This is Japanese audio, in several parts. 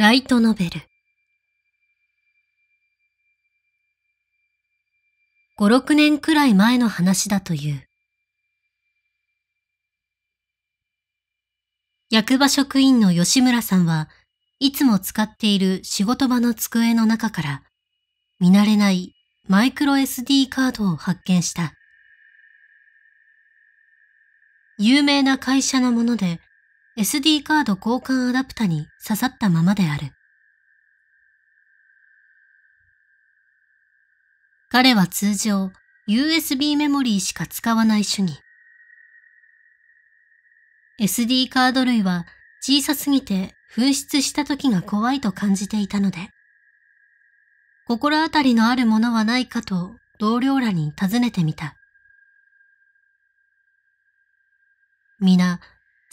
ライトノベル。五六年くらい前の話だという。役場職員の吉村さんはいつも使っている仕事場の机の中から見慣れないマイクロ SD カードを発見した。有名な会社のもので SD カード交換アダプタに刺さったままである。彼は通常 USB メモリーしか使わない主義。SD カード類は小さすぎて紛失した時が怖いと感じていたので、心当たりのあるものはないかと同僚らに尋ねてみた。皆、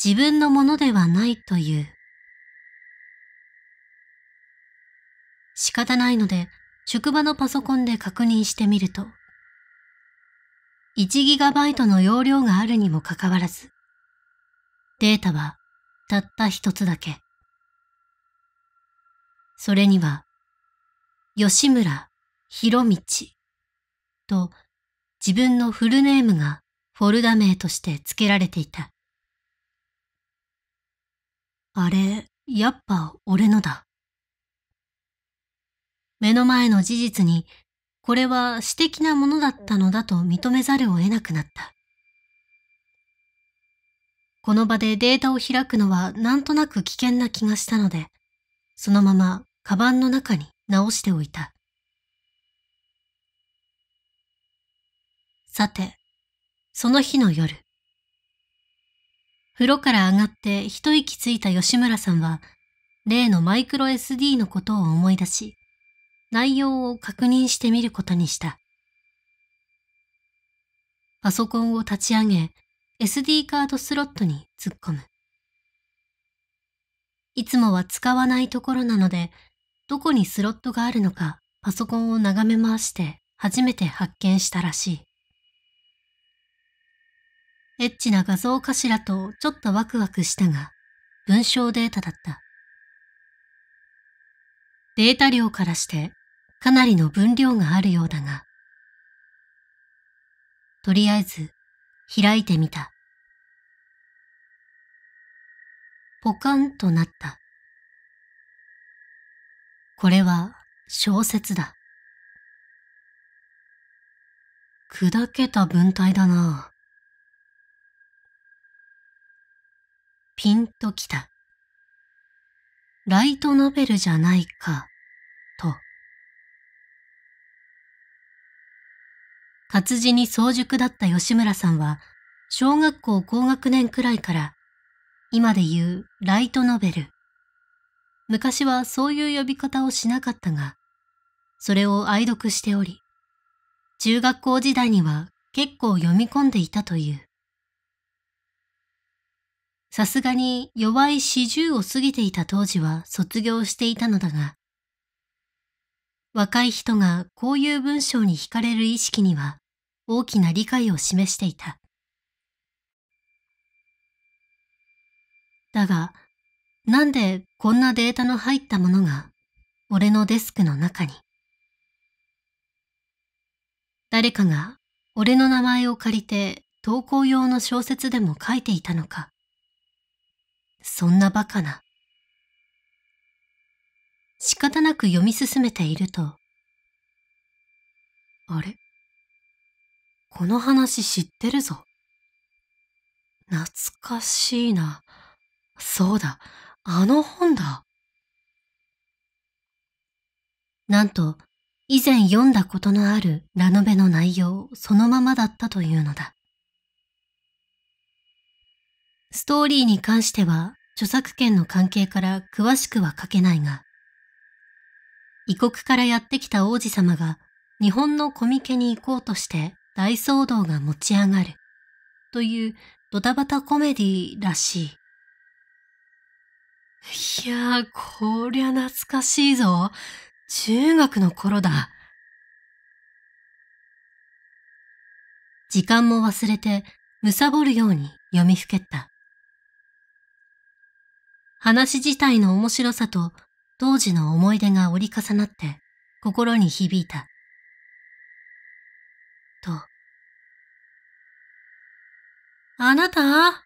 自分のものではないという。仕方ないので、職場のパソコンで確認してみると、1GB の容量があるにもかかわらず、データはたった一つだけ。それには、吉村博道と自分のフルネームがフォルダ名として付けられていた。あれ、やっぱ俺のだ。目の前の事実に、これは私的なものだったのだと認めざるを得なくなった。この場でデータを開くのはなんとなく危険な気がしたので、そのままカバンの中に直しておいた。さて、その日の夜。風呂から上がって一息ついた吉村さんは、例のマイクロ SD のことを思い出し、内容を確認してみることにした。パソコンを立ち上げ、SD カードスロットに突っ込む。いつもは使わないところなので、どこにスロットがあるのかパソコンを眺め回して初めて発見したらしい。エッチな画像かしらとちょっとワクワクしたが、文章データだった。データ量からしてかなりの分量があるようだが、とりあえず開いてみた。ポカンとなった。これは小説だ。砕けた文体だな。ピンときた。ライトノベルじゃないか、と。活字に早熟だった吉村さんは、小学校高学年くらいから、今で言うライトノベル。昔はそういう呼び方をしなかったが、それを愛読しており、中学校時代には結構読み込んでいたという。さすがに弱い四十を過ぎていた当時は卒業していたのだが、若い人がこういう文章に惹かれる意識には大きな理解を示していた。だが、なんでこんなデータの入ったものが俺のデスクの中に。誰かが俺の名前を借りて投稿用の小説でも書いていたのか。そんなバカな。仕方なく読み進めていると、あれこの話知ってるぞ。懐かしいな。そうだ、あの本だ。なんと、以前読んだことのあるラノベの内容そのままだったというのだ。ストーリーに関しては著作権の関係から詳しくは書けないが、異国からやってきた王子様が日本のコミケに行こうとして大騒動が持ち上がるというドタバタコメディらしい。いやー、こりゃ懐かしいぞ。中学の頃だ。時間も忘れて、むさぼるように読みふけった。話自体の面白さと当時の思い出が折り重なって心に響いた。と。あなた、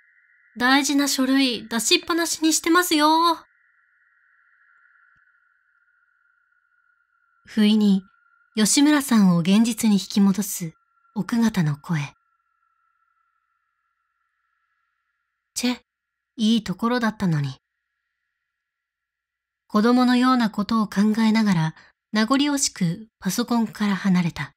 大事な書類出しっぱなしにしてますよ。不意に吉村さんを現実に引き戻す奥方の声。チェ、いいところだったのに。子供のようなことを考えながら、名残惜しくパソコンから離れた。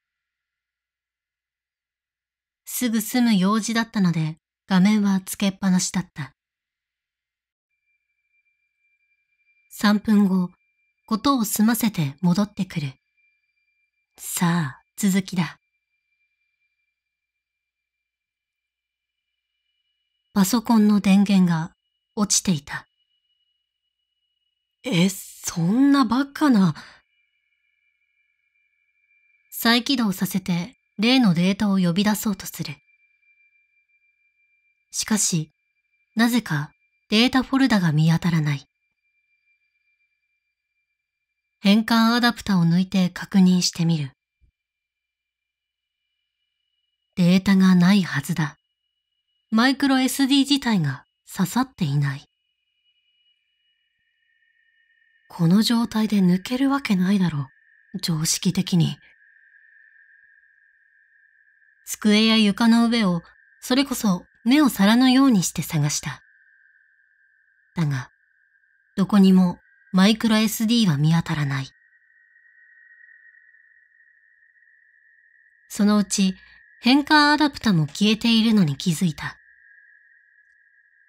すぐ済む用事だったので、画面はつけっぱなしだった。三分後、ことを済ませて戻ってくる。さあ、続きだ。パソコンの電源が落ちていた。え、そんなバカな。再起動させて例のデータを呼び出そうとする。しかし、なぜかデータフォルダが見当たらない。変換アダプタを抜いて確認してみる。データがないはずだ。マイクロ SD 自体が刺さっていない。この状態で抜けるわけないだろう。常識的に。机や床の上を、それこそ目を皿のようにして探した。だが、どこにもマイクロ SD は見当たらない。そのうち変換アダプタも消えているのに気づいた。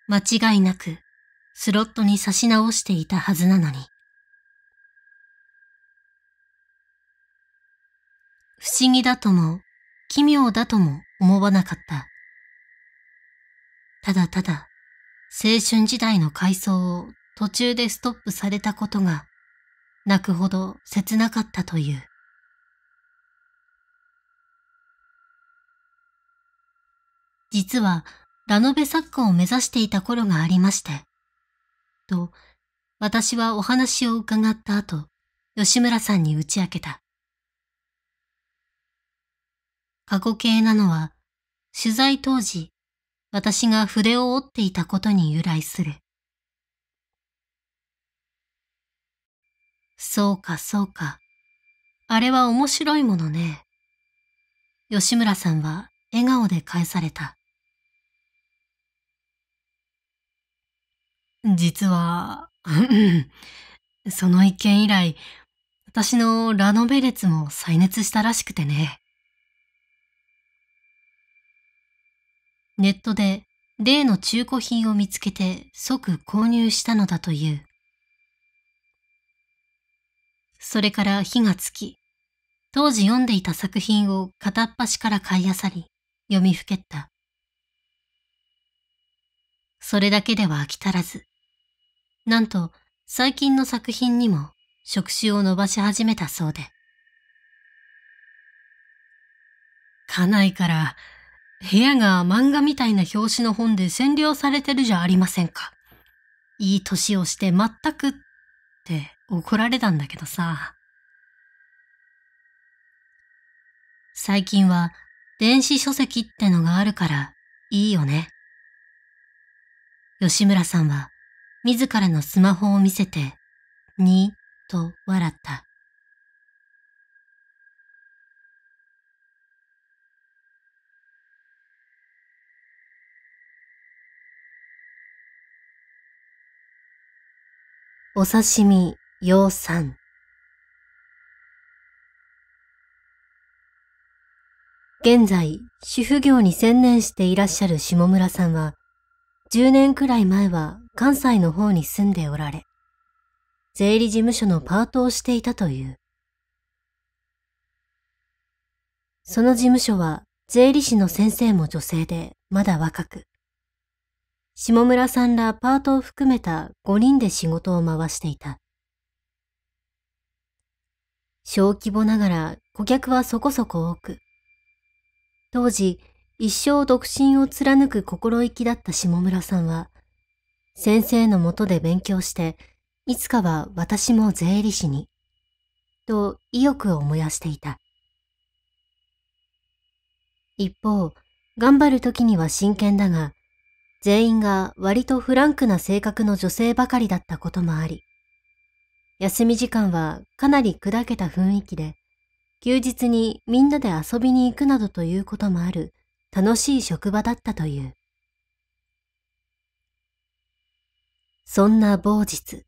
間違いなくスロットに差し直していたはずなのに。不思議だとも、奇妙だとも思わなかった。ただただ、青春時代の回想を途中でストップされたことが、泣くほど切なかったという。実は、ラノベ作家を目指していた頃がありまして、と、私はお話を伺った後、吉村さんに打ち明けた。過去形なのは、取材当時、私が筆を折っていたことに由来する。そうか、そうか。あれは面白いものね。吉村さんは笑顔で返された。実は、その一件以来、私のラノベ列も再熱したらしくてね。ネットで例の中古品を見つけて即購入したのだという。それから火がつき、当時読んでいた作品を片っ端から買い漁り、読みふけった。それだけでは飽き足らず、なんと最近の作品にも触手を伸ばし始めたそうで。家内から部屋が漫画みたいな表紙の本で占領されてるじゃありませんか。いい歳をして全くって怒られたんだけどさ。最近は電子書籍ってのがあるからいいよね。吉村さんは自らのスマホを見せて、にと笑った。お刺身、養蚕。現在、主婦業に専念していらっしゃる下村さんは、10年くらい前は関西の方に住んでおられ、税理事務所のパートをしていたという。その事務所は税理士の先生も女性でまだ若く、下村さんらパートを含めた5人で仕事を回していた。小規模ながら顧客はそこそこ多く、当時一生独身を貫く心意気だった下村さんは、先生のもとで勉強して、いつかは私も税理士に、と意欲を燃やしていた。一方、頑張る時には真剣だが、全員が割とフランクな性格の女性ばかりだったこともあり、休み時間はかなり砕けた雰囲気で、休日にみんなで遊びに行くなどということもある楽しい職場だったという。そんな某日、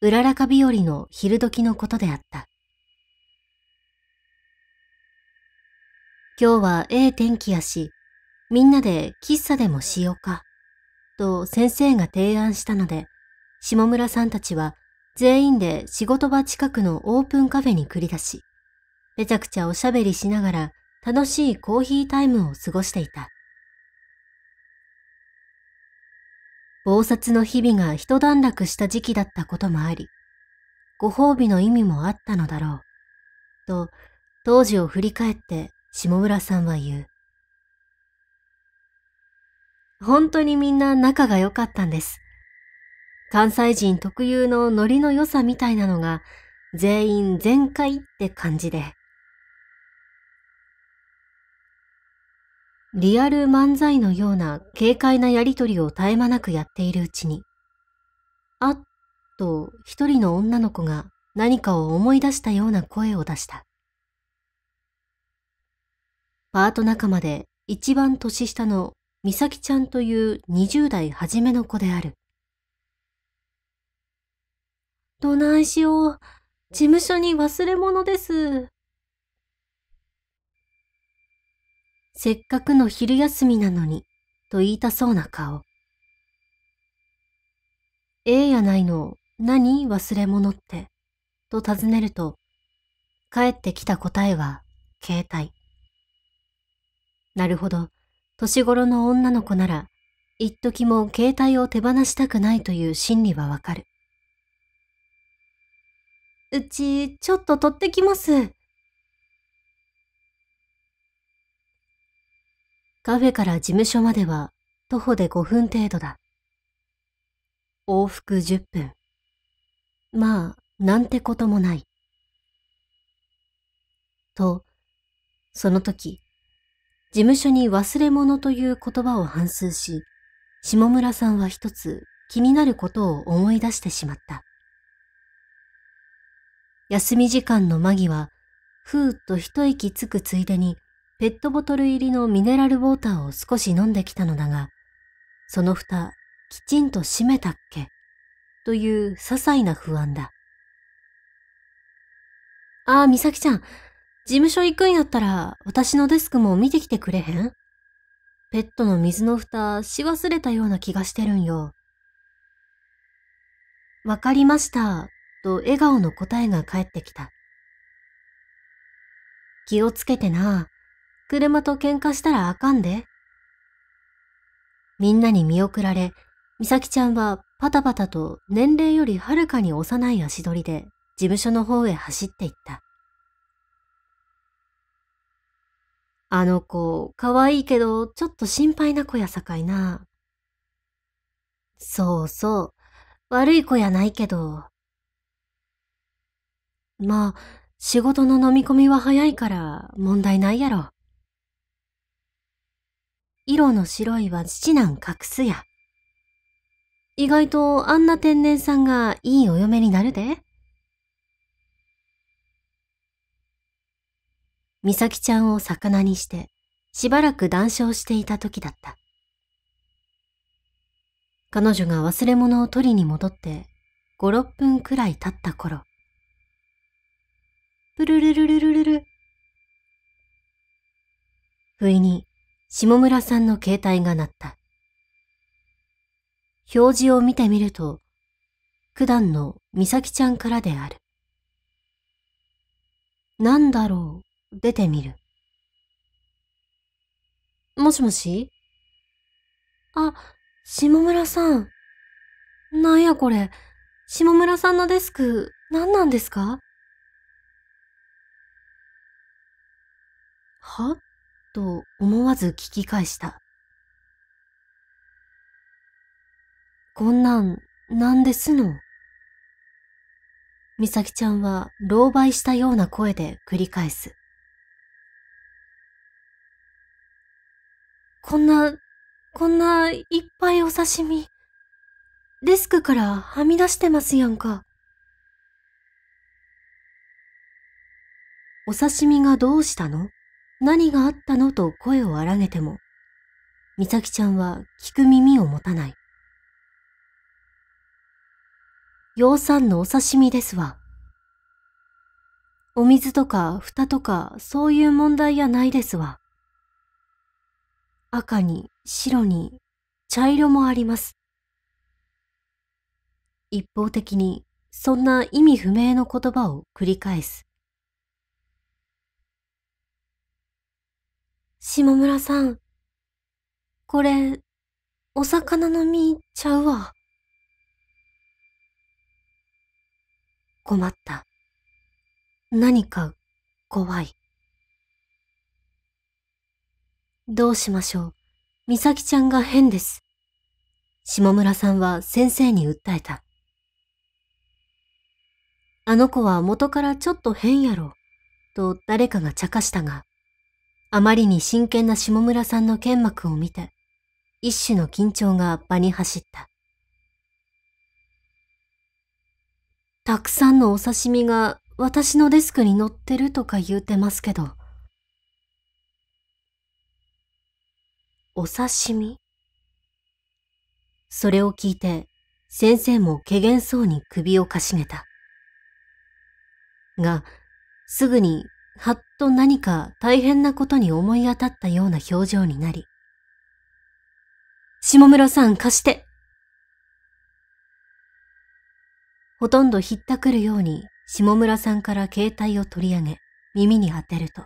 うららか日和の昼時のことであった。今日はええ天気やし、みんなで喫茶でもしようか、と先生が提案したので、下村さんたちは全員で仕事場近くのオープンカフェに繰り出し、めちゃくちゃおしゃべりしながら楽しいコーヒータイムを過ごしていた。暴殺の日々が一段落した時期だったこともあり、ご褒美の意味もあったのだろう、と当時を振り返って下村さんは言う。本当にみんな仲が良かったんです。関西人特有のノリの良さみたいなのが、全員全開って感じで。リアル漫才のような軽快なやりとりを絶え間なくやっているうちに、あっと一人の女の子が何かを思い出したような声を出した。パート仲間で一番年下の美咲ちゃんという20代初めの子である。どないしよう。事務所に忘れ物です。せっかくの昼休みなのに、と言いたそうな顔。ええやないの、何忘れ物って、と尋ねると、帰ってきた答えは、携帯。なるほど。年頃の女の子なら、一時も携帯を手放したくないという心理はわかる。うち、ちょっと取ってきます。カフェから事務所までは徒歩で5分程度だ。往復10分。まあ、なんてこともない。と、その時、事務所に忘れ物という言葉を反数し、下村さんは一つ気になることを思い出してしまった。休み時間の間際、ふーっと一息つくついでに、ペットボトル入りのミネラルウォーターを少し飲んできたのだが、その蓋、きちんと閉めたっけという些細な不安だ。ああ、みさきちゃん、事務所行くんやったら、私のデスクも見てきてくれへんペットの水の蓋し忘れたような気がしてるんよ。わかりました、と笑顔の答えが返ってきた。気をつけてな。車と喧嘩したらあかんで。みんなに見送られ、美咲ちゃんはパタパタと年齢よりはるかに幼い足取りで事務所の方へ走っていった。あの子、可愛いけど、ちょっと心配な子やさかいな。そうそう。悪い子やないけど。まあ、仕事の飲み込みは早いから問題ないやろ。色の白いは父なん隠すや。意外とあんな天然さんがいいお嫁になるで。美咲ちゃんを魚にして、しばらく談笑していた時だった。彼女が忘れ物を取りに戻って、5、6分くらい経った頃。プルルルルルルル。不意に、下村さんの携帯が鳴った。表示を見てみると、九段の美咲ちゃんからである。なんだろう出てみる。もしもしあ、下村さん。なんやこれ。下村さんのデスク、何なんですかはと思わず聞き返した。こんなん、なんですの美咲ちゃんは、狼狽したような声で繰り返す。こんな、こんないっぱいお刺身。デスクからはみ出してますやんか。お刺身がどうしたの何があったのと声を荒げても、美咲ちゃんは聞く耳を持たない。洋産のお刺身ですわ。お水とか蓋とかそういう問題やないですわ。赤に白に茶色もあります。一方的にそんな意味不明の言葉を繰り返す。下村さん、これ、お魚の身ちゃうわ。困った。何か怖い。どうしましょう。美咲ちゃんが変です。下村さんは先生に訴えた。あの子は元からちょっと変やろ、と誰かが茶化したが、あまりに真剣な下村さんの剣幕を見て、一種の緊張が場に走った。たくさんのお刺身が私のデスクに乗ってるとか言うてますけど、お刺身それを聞いて、先生もけげんそうに首をかしげた。が、すぐに、はっと何か大変なことに思い当たったような表情になり、下村さん貸して。ほとんどひったくるように下村さんから携帯を取り上げ、耳に当てると。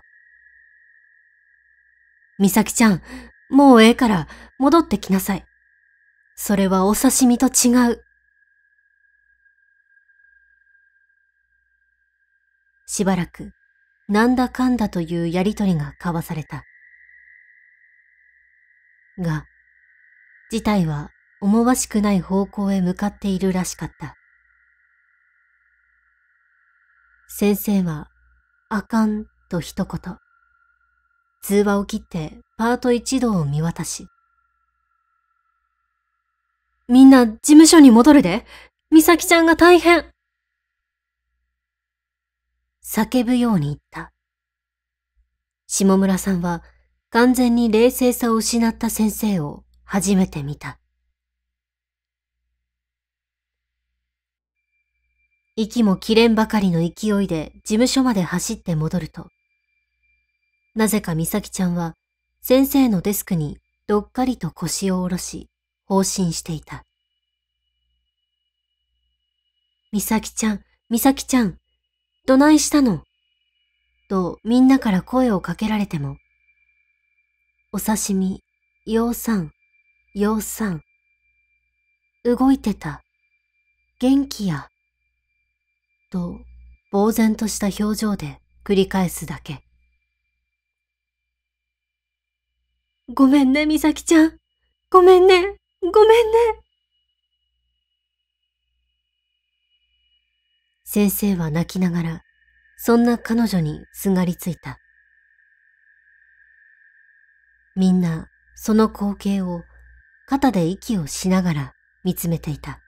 美咲ちゃん、もうええから戻ってきなさい。それはお刺身と違う。しばらく、なんだかんだというやりとりが交わされた。が、事態は思わしくない方向へ向かっているらしかった。先生は、あかんと一言。通話を切ってパート一同を見渡し。みんな事務所に戻るで。美咲ちゃんが大変。叫ぶように言った。下村さんは完全に冷静さを失った先生を初めて見た。息も切れんばかりの勢いで事務所まで走って戻ると、なぜか美咲ちゃんは先生のデスクにどっかりと腰を下ろし、放心していた。美咲ちゃん、美咲ちゃん、どないしたのとみんなから声をかけられても、お刺身、洋酸、洋酸。動いてた。元気や。と、呆然とした表情で繰り返すだけ。ごめんね、みさきちゃん。ごめんね、ごめんね。先生は泣きながら、そんな彼女にすがりついた。みんな、その光景を、肩で息をしながら見つめていた。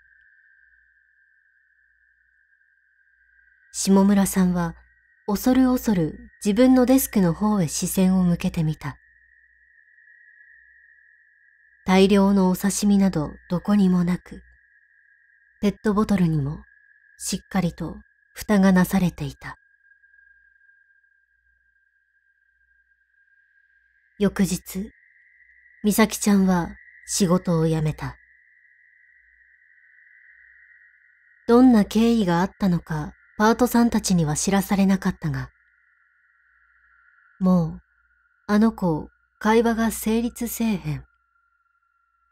下村さんは、恐る恐る自分のデスクの方へ視線を向けてみた。大量のお刺身などどこにもなく、ペットボトルにもしっかりと蓋がなされていた。翌日、美咲ちゃんは仕事を辞めた。どんな経緯があったのかパートさんたちには知らされなかったが、もうあの子会話が成立せえへん。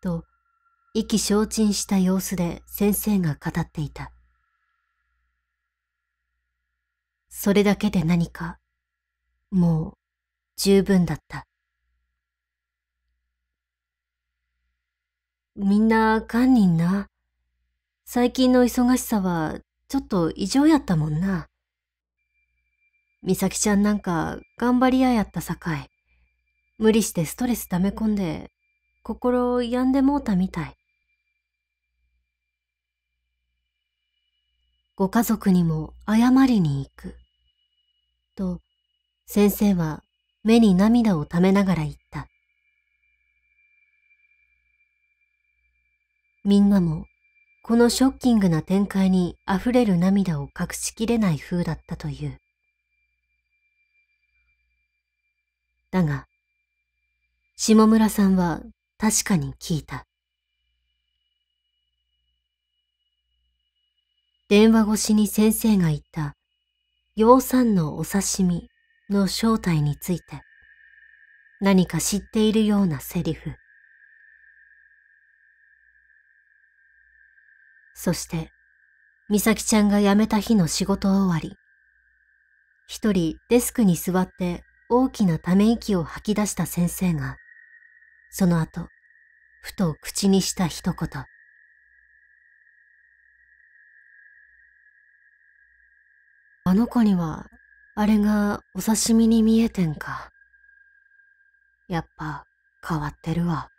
と意気消沈した様子で先生が語っていた。それだけで何か、もう十分だった。みんな堪忍な。最近の忙しさはちょっと異常やったもんな。美咲ちゃんなんか頑張り屋やったさかい。無理してストレス溜め込んで心を病んでもうたみたい。ご家族にも謝りに行く。と、先生は目に涙をためながら言った。みんなもこのショッキングな展開に溢れる涙を隠しきれない風だったという。だが、下村さんは確かに聞いた。電話越しに先生が言った、洋産のお刺身の正体について、何か知っているようなセリフ。そして、美咲ちゃんが辞めた日の仕事終わり、一人デスクに座って大きなため息を吐き出した先生が、その後、ふと口にした一言。あの子には、あれがお刺身に見えてんか。やっぱ変わってるわ。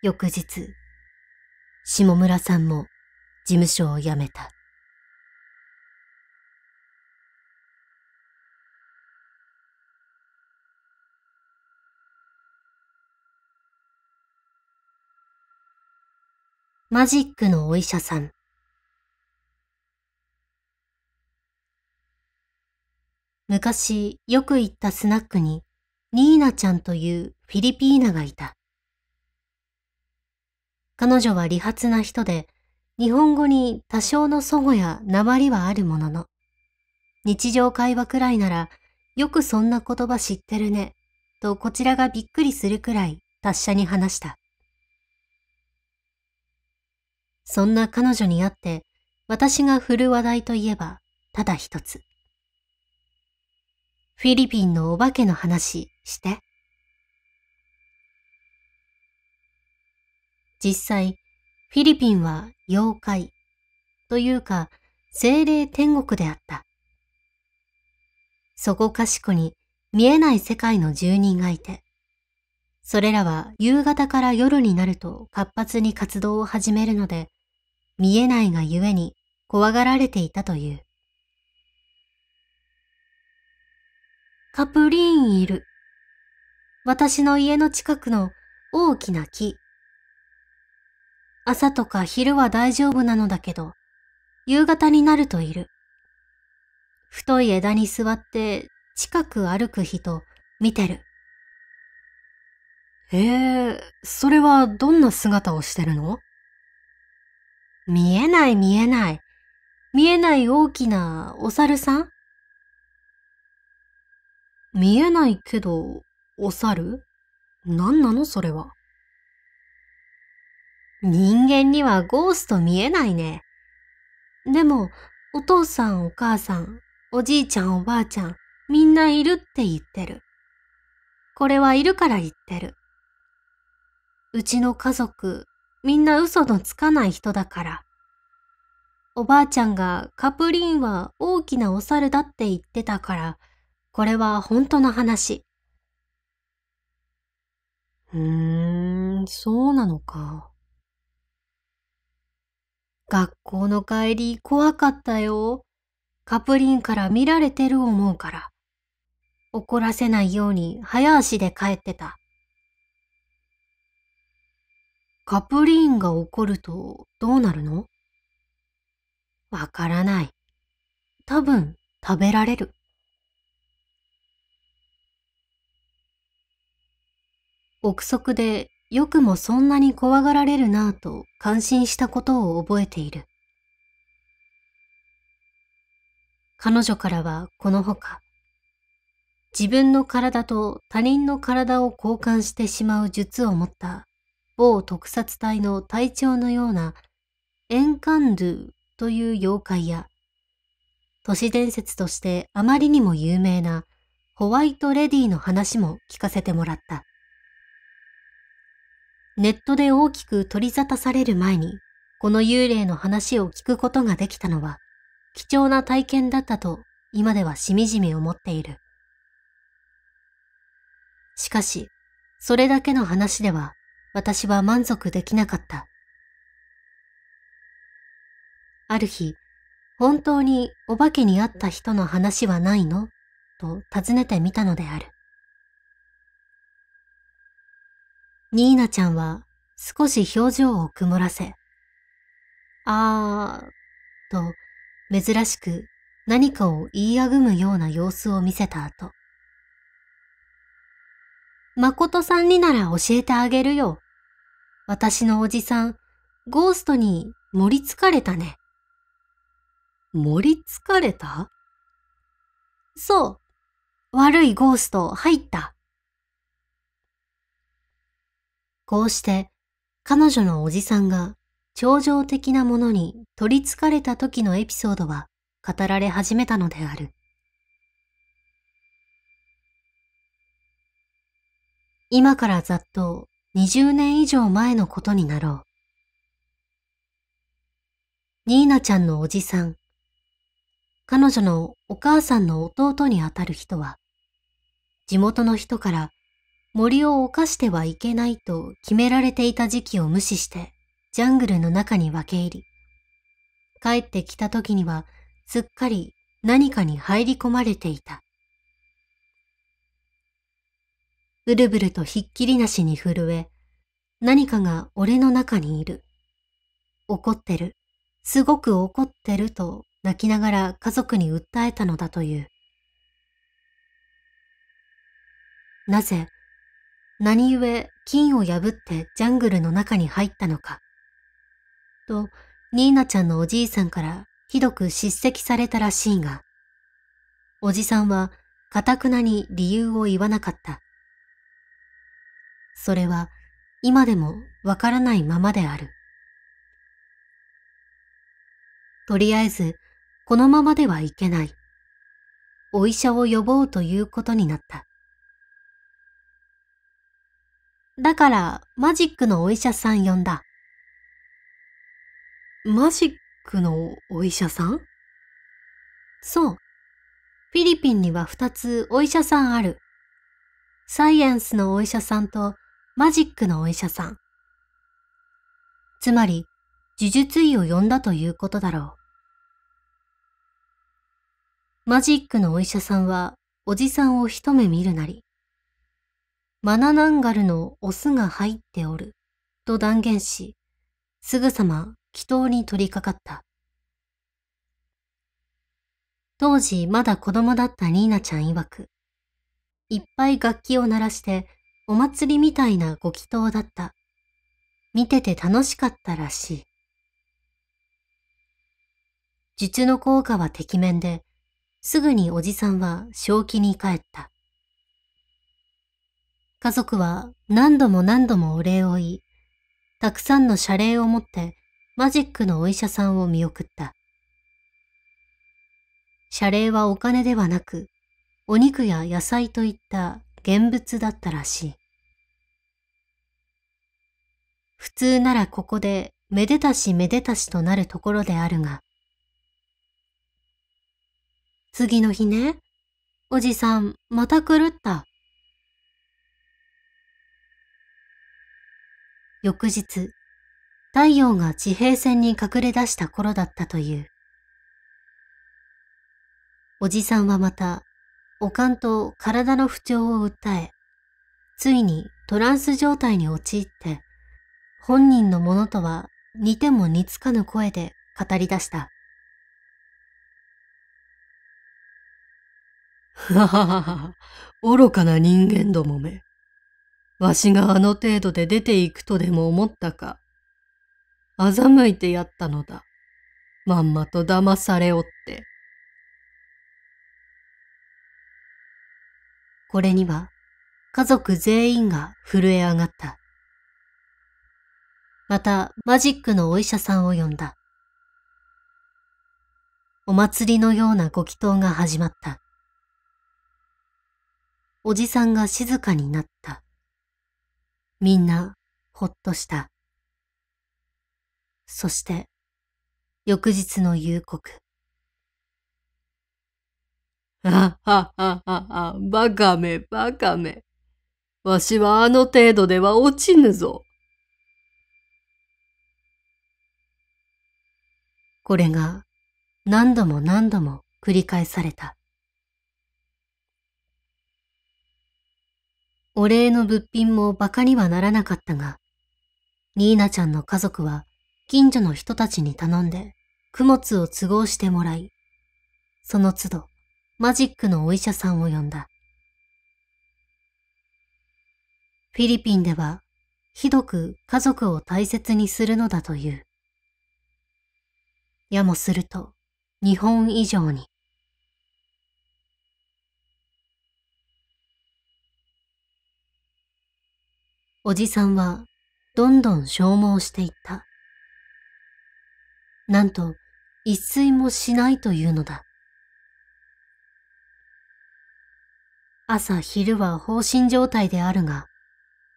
翌日、下村さんも事務所を辞めた。マジックのお医者さん。昔よく行ったスナックに、ニーナちゃんというフィリピーナがいた。彼女は理髪な人で、日本語に多少の祖語や鉛はあるものの、日常会話くらいなら、よくそんな言葉知ってるね、とこちらがびっくりするくらい達者に話した。そんな彼女にあって、私が振る話題といえば、ただ一つ。フィリピンのお化けの話して。実際、フィリピンは妖怪というか精霊天国であった。そこかしこに見えない世界の住人がいて、それらは夕方から夜になると活発に活動を始めるので、見えないがゆえに怖がられていたという。カプリーンいる。私の家の近くの大きな木。朝とか昼は大丈夫なのだけど、夕方になるといる。太い枝に座って近く歩く人見てる。ええー、それはどんな姿をしてるの見えない見えない。見えない大きなお猿さん見えないけど、お猿何なのそれは。人間にはゴースト見えないね。でも、お父さんお母さん、おじいちゃんおばあちゃん、みんないるって言ってる。これはいるから言ってる。うちの家族、みんな嘘のつかない人だから。おばあちゃんがカプリーンは大きなお猿だって言ってたから、これは本当の話。うーん、そうなのか。学校の帰り怖かったよ。カプリンから見られてる思うから。怒らせないように早足で帰ってた。カプリーンが怒るとどうなるのわからない。多分食べられる。憶測でよくもそんなに怖がられるなぁと感心したことを覚えている。彼女からはこのほか、自分の体と他人の体を交換してしまう術を持った某特撮隊の隊長のようなエンカンドゥという妖怪や、都市伝説としてあまりにも有名なホワイトレディの話も聞かせてもらった。ネットで大きく取り沙汰される前に、この幽霊の話を聞くことができたのは、貴重な体験だったと今ではしみじみ思っている。しかし、それだけの話では私は満足できなかった。ある日、本当にお化けに会った人の話はないのと尋ねてみたのである。ニーナちゃんは少し表情を曇らせ、あー、と珍しく何かを言いあぐむような様子を見せた後、誠さんになら教えてあげるよ、私のおじさん、ゴーストに盛りつかれたね。盛りつかれたそう。悪いゴースト入った。こうして、彼女のおじさんが、超常的なものに取りつかれた時のエピソードは語られ始めたのである。今からざっと20年以上前のことになろう。ニーナちゃんのおじさん、彼女のお母さんの弟にあたる人は、地元の人から森を犯してはいけないと決められていた時期を無視してジャングルの中に分け入り、帰ってきた時にはすっかり何かに入り込まれていた。ブルブルとひっきりなしに震え、何かが俺の中にいる。怒ってる。すごく怒ってると泣きながら家族に訴えたのだという。なぜ、何故金を破ってジャングルの中に入ったのか。と、ニーナちゃんのおじいさんからひどく叱責されたらしいが、おじさんは、かたくなに理由を言わなかった。それは今でもわからないままである。とりあえず、このままではいけない。お医者を呼ぼうということになった。だから、マジックのお医者さん呼んだ。マジックのお医者さんそう。フィリピンには二つお医者さんある。サイエンスのお医者さんとマジックのお医者さん。つまり、呪術医を呼んだということだろう。マジックのお医者さんは、おじさんを一目見るなり、マナナンガルのオスが入っておる、と断言し、すぐさま祈祷に取り掛かった。当時まだ子供だったニーナちゃん曰く、いっぱい楽器を鳴らしてお祭りみたいなご祈祷だった。見てて楽しかったらしい。術の効果はてきめんで、すぐにおじさんは正気に帰った。家族は何度も何度もお礼を言い、たくさんの謝礼を持ってマジックのお医者さんを見送った。謝礼はお金ではなく、お肉や野菜といった現物だったらしい。普通ならここでめでたしめでたしとなるところであるが、次の日ね、おじさんまた狂った。翌日、太陽が地平線に隠れ出した頃だったという。おじさんはまたおかんと体の不調を訴え、ついにトランス状態に陥って、本人のものとは似ても似つかぬ声で語り出した。はははは、愚かな人間どもめ。わしがあの程度で出ていくとでも思ったか。欺いてやったのだ。まんまと騙されおって。これには家族全員が震え上がった。またマジックのお医者さんを呼んだ。お祭りのようなご祈祷が始まった。おじさんが静かになった。みんなほっとした。そして翌日の夕刻。あははは、バカめ、バカめ。わしはあの程度では落ちぬぞ。これが何度も何度も繰り返された。お礼の物品も馬鹿にはならなかったが、ニーナちゃんの家族は近所の人たちに頼んで、供物を都合してもらい、その都度、マジックのお医者さんを呼んだ。フィリピンではひどく家族を大切にするのだという。やもすると日本以上に。おじさんはどんどん消耗していった。なんと一睡もしないというのだ。朝昼は放心状態であるが、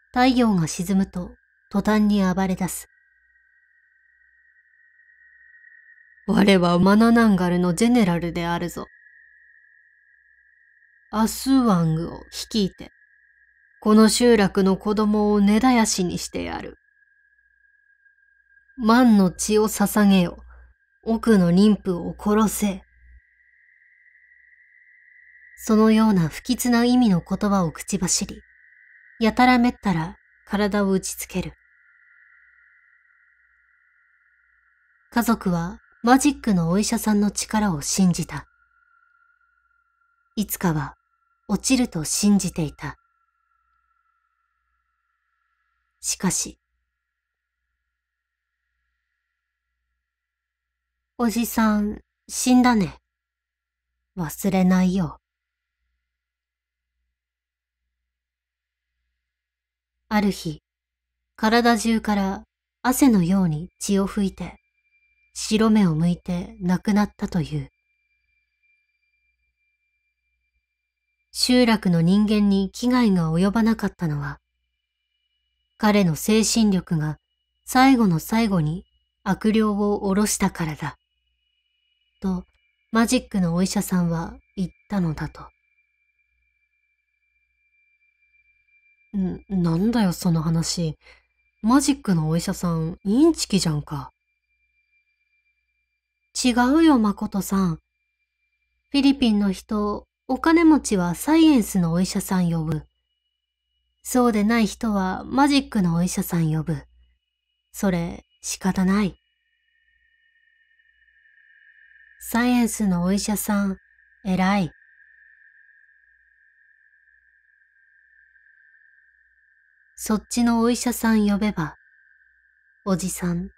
太陽が沈むと途端に暴れ出す。我はマナナンガルのジェネラルであるぞ。アスワングを率いて、この集落の子供を根絶やしにしてやる。万の血を捧げよ。奥の妊婦を殺せ。そのような不吉な意味の言葉を口走り、やたらめったら体を打ちつける。家族はマジックのお医者さんの力を信じた。いつかは落ちると信じていた。しかし、おじさん死んだね。忘れないよ。ある日、体中から汗のように血を吹いて、白目を向いて亡くなったという。集落の人間に危害が及ばなかったのは、彼の精神力が最後の最後に悪霊を下ろしたからだ。と、マジックのお医者さんは言ったのだと。なんだよその話。マジックのお医者さん、インチキじゃんか。違うよ、誠さん。フィリピンの人、お金持ちはサイエンスのお医者さん呼ぶ。そうでない人はマジックのお医者さん呼ぶ。それ、仕方ない。サイエンスのお医者さん、偉い。そっちのお医者さん呼べば、おじさん、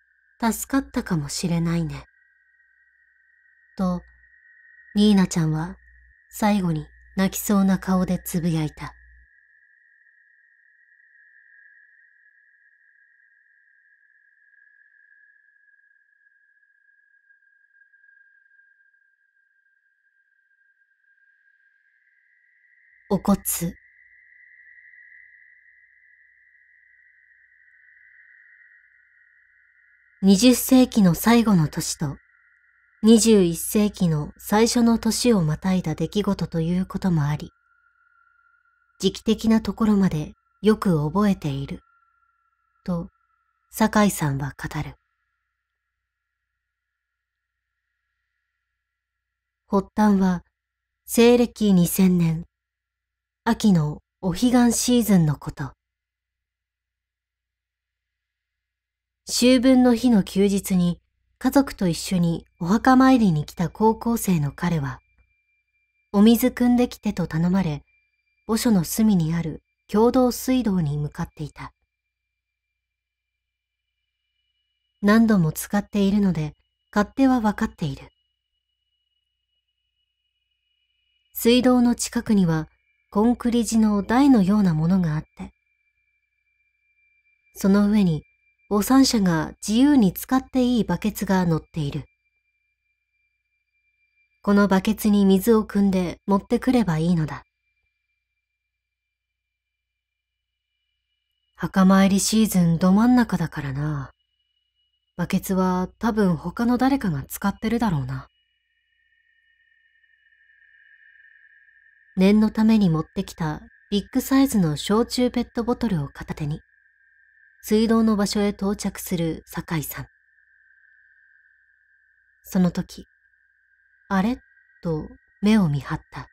助かったかもしれないね。と、ニーナちゃんは最後に泣きそうな顔でつぶやいた。お骨。20世紀の最後の年と21世紀の最初の年をまたいだ出来事ということもあり、時期的なところまでよく覚えている、と酒井さんは語る。発端は西暦2000年、秋のお彼岸シーズンのこと。秋分の日の休日に家族と一緒にお墓参りに来た高校生の彼は、お水汲んできてと頼まれ、墓所の隅にある共同水道に向かっていた。何度も使っているので、勝手は分かっている。水道の近くにはコンクリ地の台のようなものがあって、その上にお三者が自由に使っていいバケツが乗っている。このバケツに水を汲んで持ってくればいいのだ。墓参りシーズンど真ん中だからな。バケツは多分他の誰かが使ってるだろうな。念のために持ってきたビッグサイズの焼酎ペットボトルを片手に、水道の場所へ到着する酒井さん。その時、あれと目を見張った。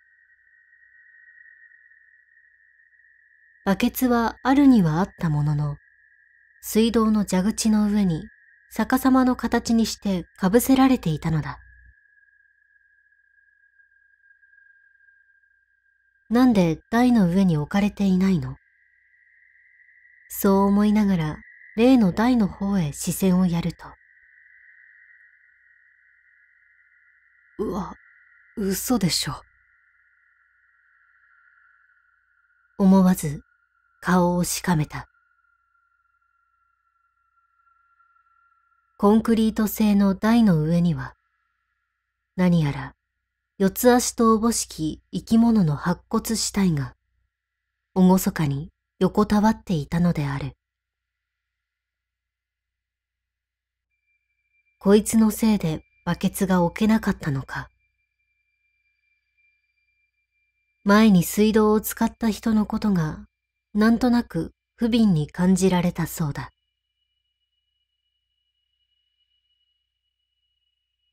バケツはあるにはあったものの、水道の蛇口の上に逆さまの形にしてかぶせられていたのだ。なんで台の上に置かれていないのそう思いながら例の台の方へ視線をやると。うわ、嘘でしょ。思わず顔をしかめた。コンクリート製の台の上には、何やら四つ足とおぼしき生き物の白骨死体が、おごそかに横たわっていたのである。こいつのせいでバケツが置けなかったのか。前に水道を使った人のことが、なんとなく不憫に感じられたそうだ。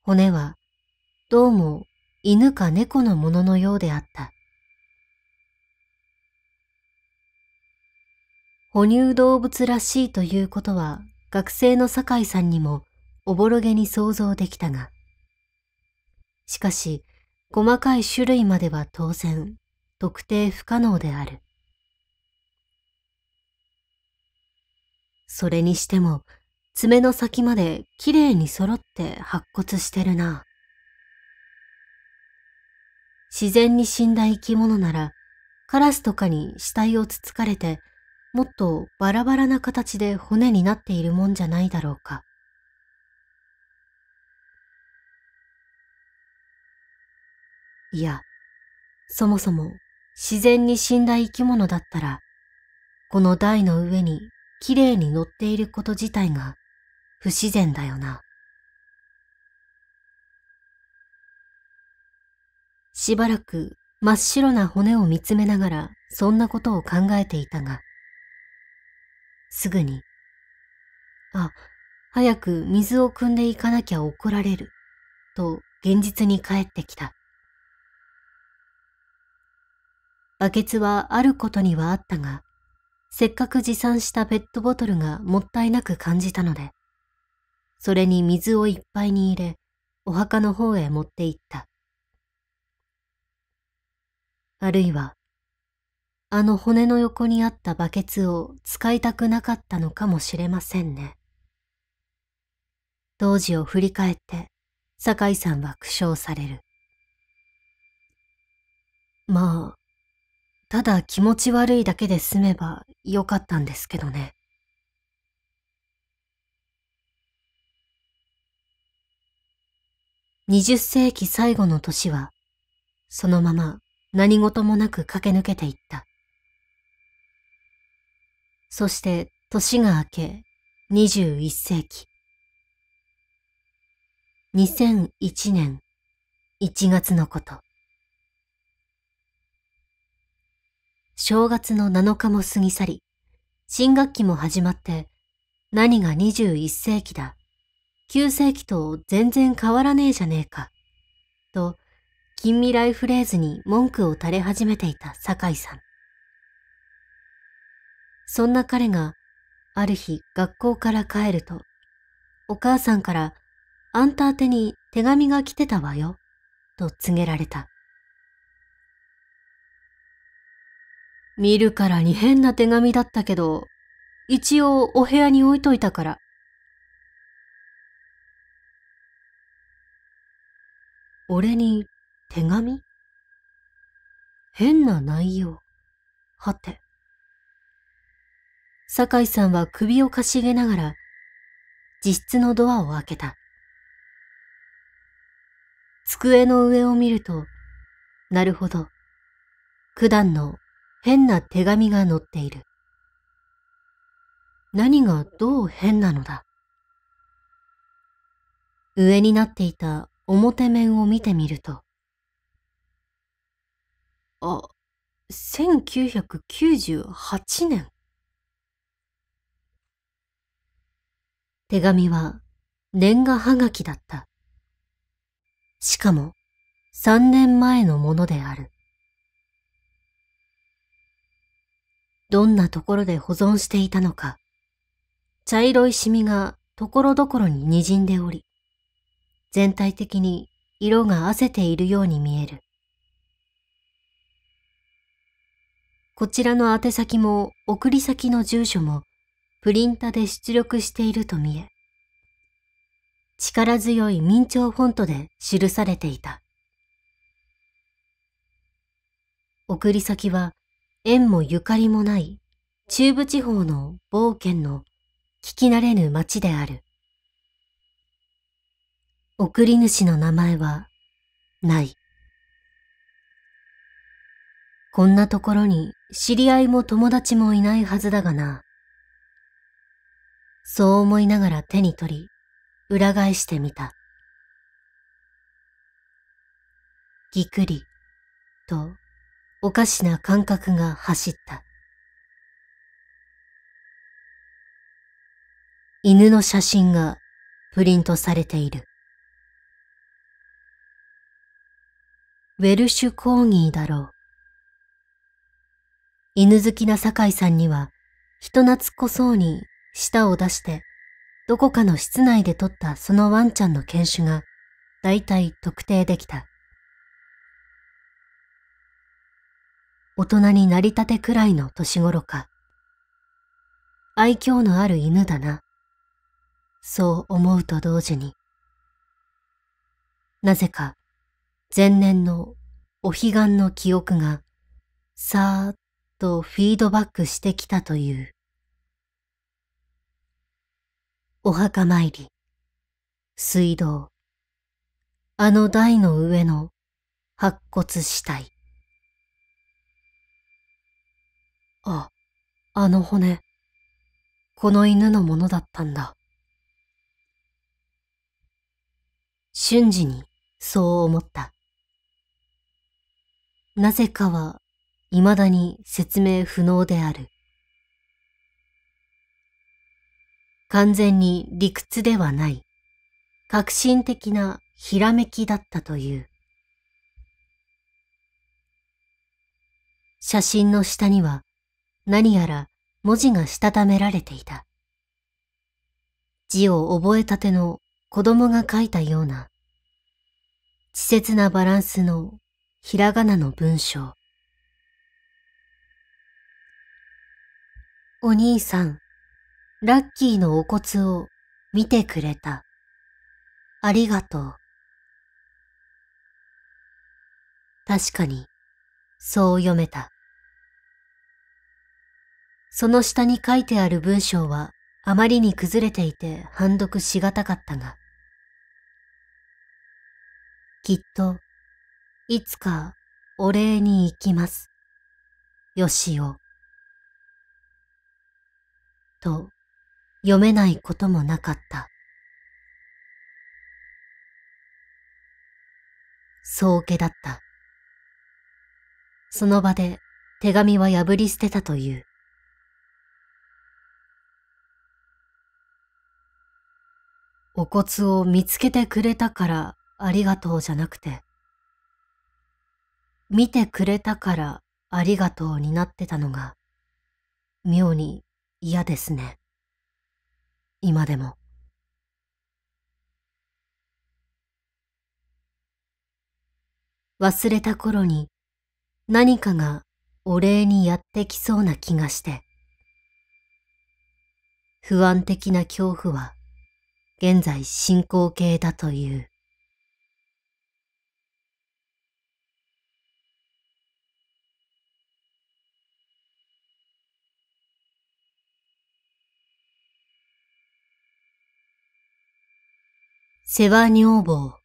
骨は、どうも犬か猫のもののようであった。哺乳動物らしいということは学生の酒井さんにもおぼろげに想像できたが。しかし、細かい種類までは当然、特定不可能である。それにしても、爪の先まで綺麗に揃って白骨してるな。自然に死んだ生き物なら、カラスとかに死体をつつかれてもっとバラバラな形で骨になっているもんじゃないだろうか。いや、そもそも自然に死んだ生き物だったら、この台の上に綺麗に乗っていること自体が不自然だよな。しばらく真っ白な骨を見つめながらそんなことを考えていたが、すぐに。あ、早く水を汲んでいかなきゃ怒られる。と現実に帰ってきた。バケツはあることにはあったが、せっかく持参したペットボトルがもったいなく感じたので、それに水をいっぱいに入れ、お墓の方へ持って行った。あるいは、あの骨の横にあったバケツを使いたくなかったのかもしれませんね。当時を振り返って、酒井さんは苦笑される。まあ、ただ気持ち悪いだけで済めばよかったんですけどね。20世紀最後の年は、そのまま何事もなく駆け抜けていった。そして年が明け、21世紀。2001年1月のこと。正月の7日も過ぎ去り、新学期も始まって、何が21世紀だ、9世紀と全然変わらねえじゃねえか、と、近未来フレーズに文句を垂れ始めていた酒井さん。そんな彼が、ある日学校から帰ると、お母さんから、あんた宛てに手紙が来てたわよ、と告げられた。見るからに変な手紙だったけど、一応お部屋に置いといたから。俺に手紙変な内容。はて。酒井さんは首をかしげながら、自室のドアを開けた。机の上を見ると、なるほど。九段の変な手紙が載っている。何がどう変なのだ上になっていた表面を見てみると。あ、1998年。手紙は年賀はがきだった。しかも三年前のものである。どんなところで保存していたのか、茶色いシミがところどころに滲んでおり、全体的に色が褪せているように見える。こちらの宛先も送り先の住所もプリンタで出力していると見え、力強い明朝フォントで記されていた。送り先は縁もゆかりもない中部地方の冒険の聞き慣れぬ町である。送り主の名前はない。こんなところに知り合いも友達もいないはずだがな。そう思いながら手に取り、裏返してみた。ぎくり、と、おかしな感覚が走った。犬の写真がプリントされている。ウェルシュコーギーだろう。犬好きな酒井さんには人懐っこそうに舌を出して、どこかの室内で撮ったそのワンちゃんの犬種が、大体特定できた。大人になりたてくらいの年頃か。愛嬌のある犬だな。そう思うと同時に。なぜか、前年のお彼岸の記憶が、さーっとフィードバックしてきたという。お墓参り、水道、あの台の上の白骨死体。あ、あの骨、この犬のものだったんだ。瞬時にそう思った。なぜかは未だに説明不能である。完全に理屈ではない、革新的なひらめきだったという。写真の下には何やら文字がしたためられていた。字を覚えたての子供が書いたような、稚拙なバランスのひらがなの文章。お兄さん、ラッキーのお骨を見てくれた。ありがとう。確かに、そう読めた。その下に書いてある文章はあまりに崩れていて判読しがたかったが、きっと、いつかお礼に行きます。よしお。と、読めないこともなかった。そう受けだった。その場で手紙は破り捨てたという。お骨を見つけてくれたからありがとうじゃなくて、見てくれたからありがとうになってたのが、妙に嫌ですね。今でも忘れた頃に何かがお礼にやってきそうな気がして不安的な恐怖は現在進行形だという世話女房。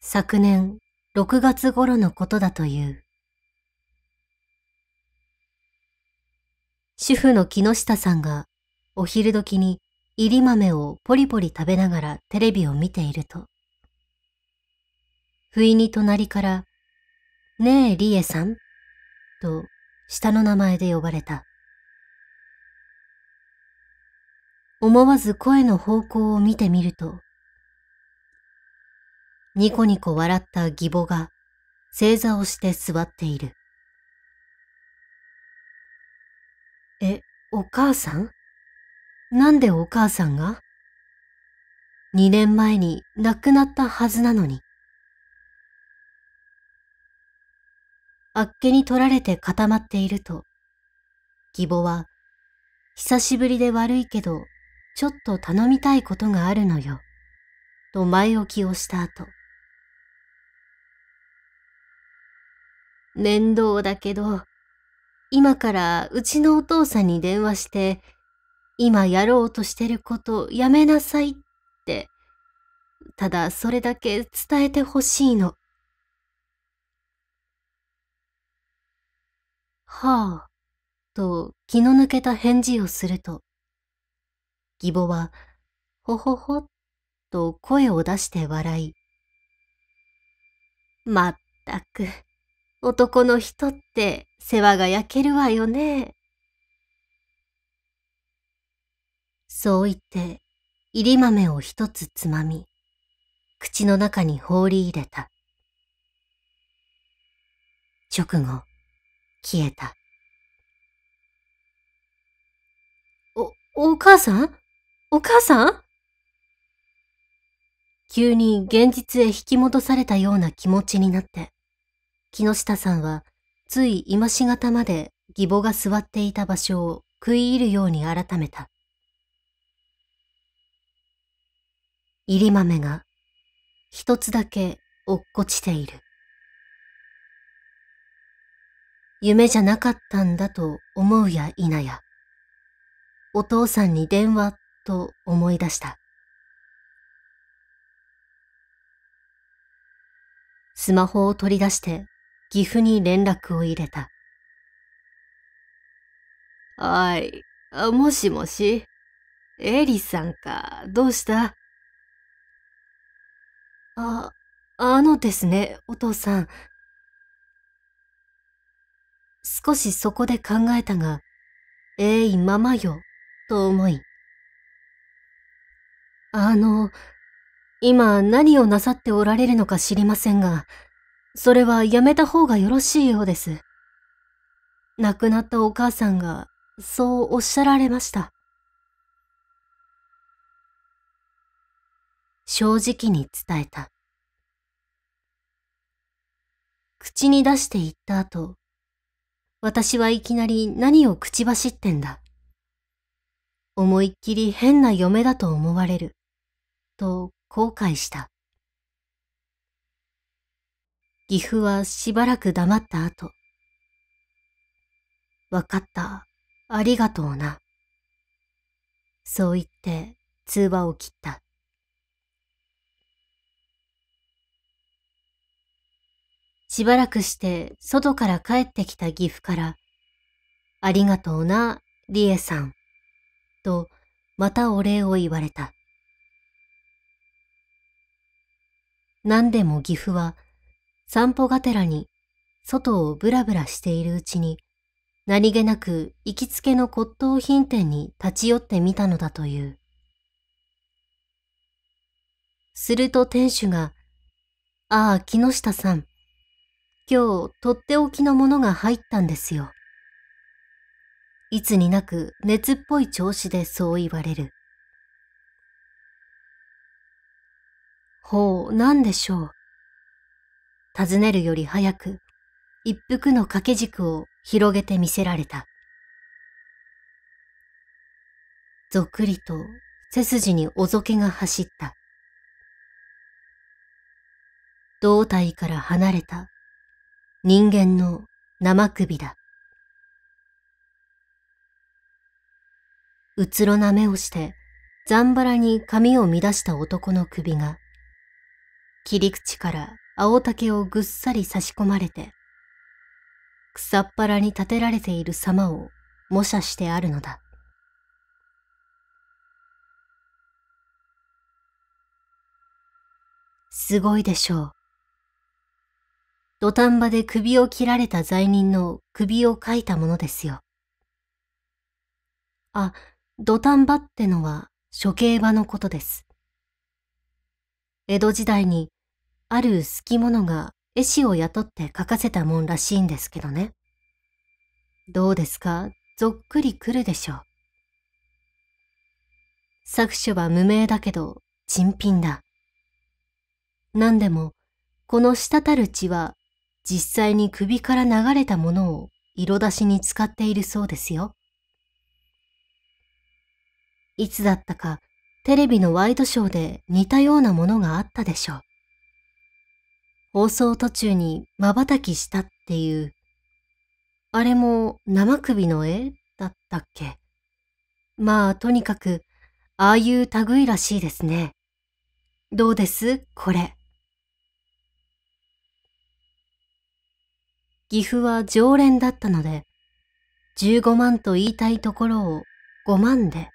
昨年6月頃のことだという。主婦の木下さんがお昼時にいり豆をポリポリ食べながらテレビを見ていると、不意に隣から、ねえ、りえさんと下の名前で呼ばれた。思わず声の方向を見てみると、ニコニコ笑った義母が正座をして座っている。え、お母さんなんでお母さんが二年前に亡くなったはずなのに。あっけに取られて固まっていると、義母は、久しぶりで悪いけどちょっと頼みたいことがあるのよ、と前置きをした後。面倒だけど、今からうちのお父さんに電話して、今やろうとしてることやめなさいって、ただそれだけ伝えてほしいの。はあ、と気の抜けた返事をすると、義母は、ほほほっと声を出して笑い、まったく、男の人って世話が焼けるわよね。そう言って、いり豆を一つつまみ、口の中に放り入れた。直後、消えた。お、お母さんお母さん急に現実へ引き戻されたような気持ちになって、木下さんはつい今しがたまで義母が座っていた場所を食い入るように改めた。入り豆が一つだけ落っこちている。夢じゃなかったんだと思うや否や、お父さんに電話と思い出した。スマホを取り出して岐阜に連絡を入れた。はい、もしもし。エリさんか、どうしたあ、あのですね、お父さん。少しそこで考えたが、ええいままよ、と思い、あの、今何をなさっておられるのか知りませんが、それはやめた方がよろしいようです。亡くなったお母さんがそうおっしゃられました。正直に伝えた。口に出して言った後、私はいきなり何を口走ってんだ。思いっきり変な嫁だと思われる。と後悔した。岐阜はしばらく黙った後、わかった、ありがとうな。そう言って通話を切った。しばらくして外から帰ってきた岐阜から、ありがとうな、りえさん、とまたお礼を言われた。何でも岐阜は散歩がてらに外をブラブラしているうちに何気なく行きつけの骨董品店に立ち寄ってみたのだという。すると店主が、ああ、木下さん。今日、とっておきのものが入ったんですよ。いつになく熱っぽい調子でそう言われる。ほう、なんでしょう。尋ねるより早く、一服の掛け軸を広げて見せられた。ぞくりと背筋におぞけが走った。胴体から離れた人間の生首だ。うつろな目をして、ざんばらに髪を乱した男の首が、切り口から青竹をぐっさり差し込まれて、草っ腹に立てられている様を模写してあるのだ。すごいでしょう。土壇場で首を切られた罪人の首をかいたものですよ。あ、土壇場ってのは処刑場のことです。江戸時代にある好き者が絵師を雇って描かせたもんらしいんですけどね。どうですかぞっくり来るでしょう。作者は無名だけど、珍品だ。何でも、この滴る血は、実際に首から流れたものを色出しに使っているそうですよ。いつだったか、テレビのワイドショーで似たようなものがあったでしょう。放送途中に瞬きしたっていう。あれも生首の絵だったっけまあ、とにかく、ああいう類らしいですね。どうですこれ。岐阜は常連だったので、15万と言いたいところを5万で、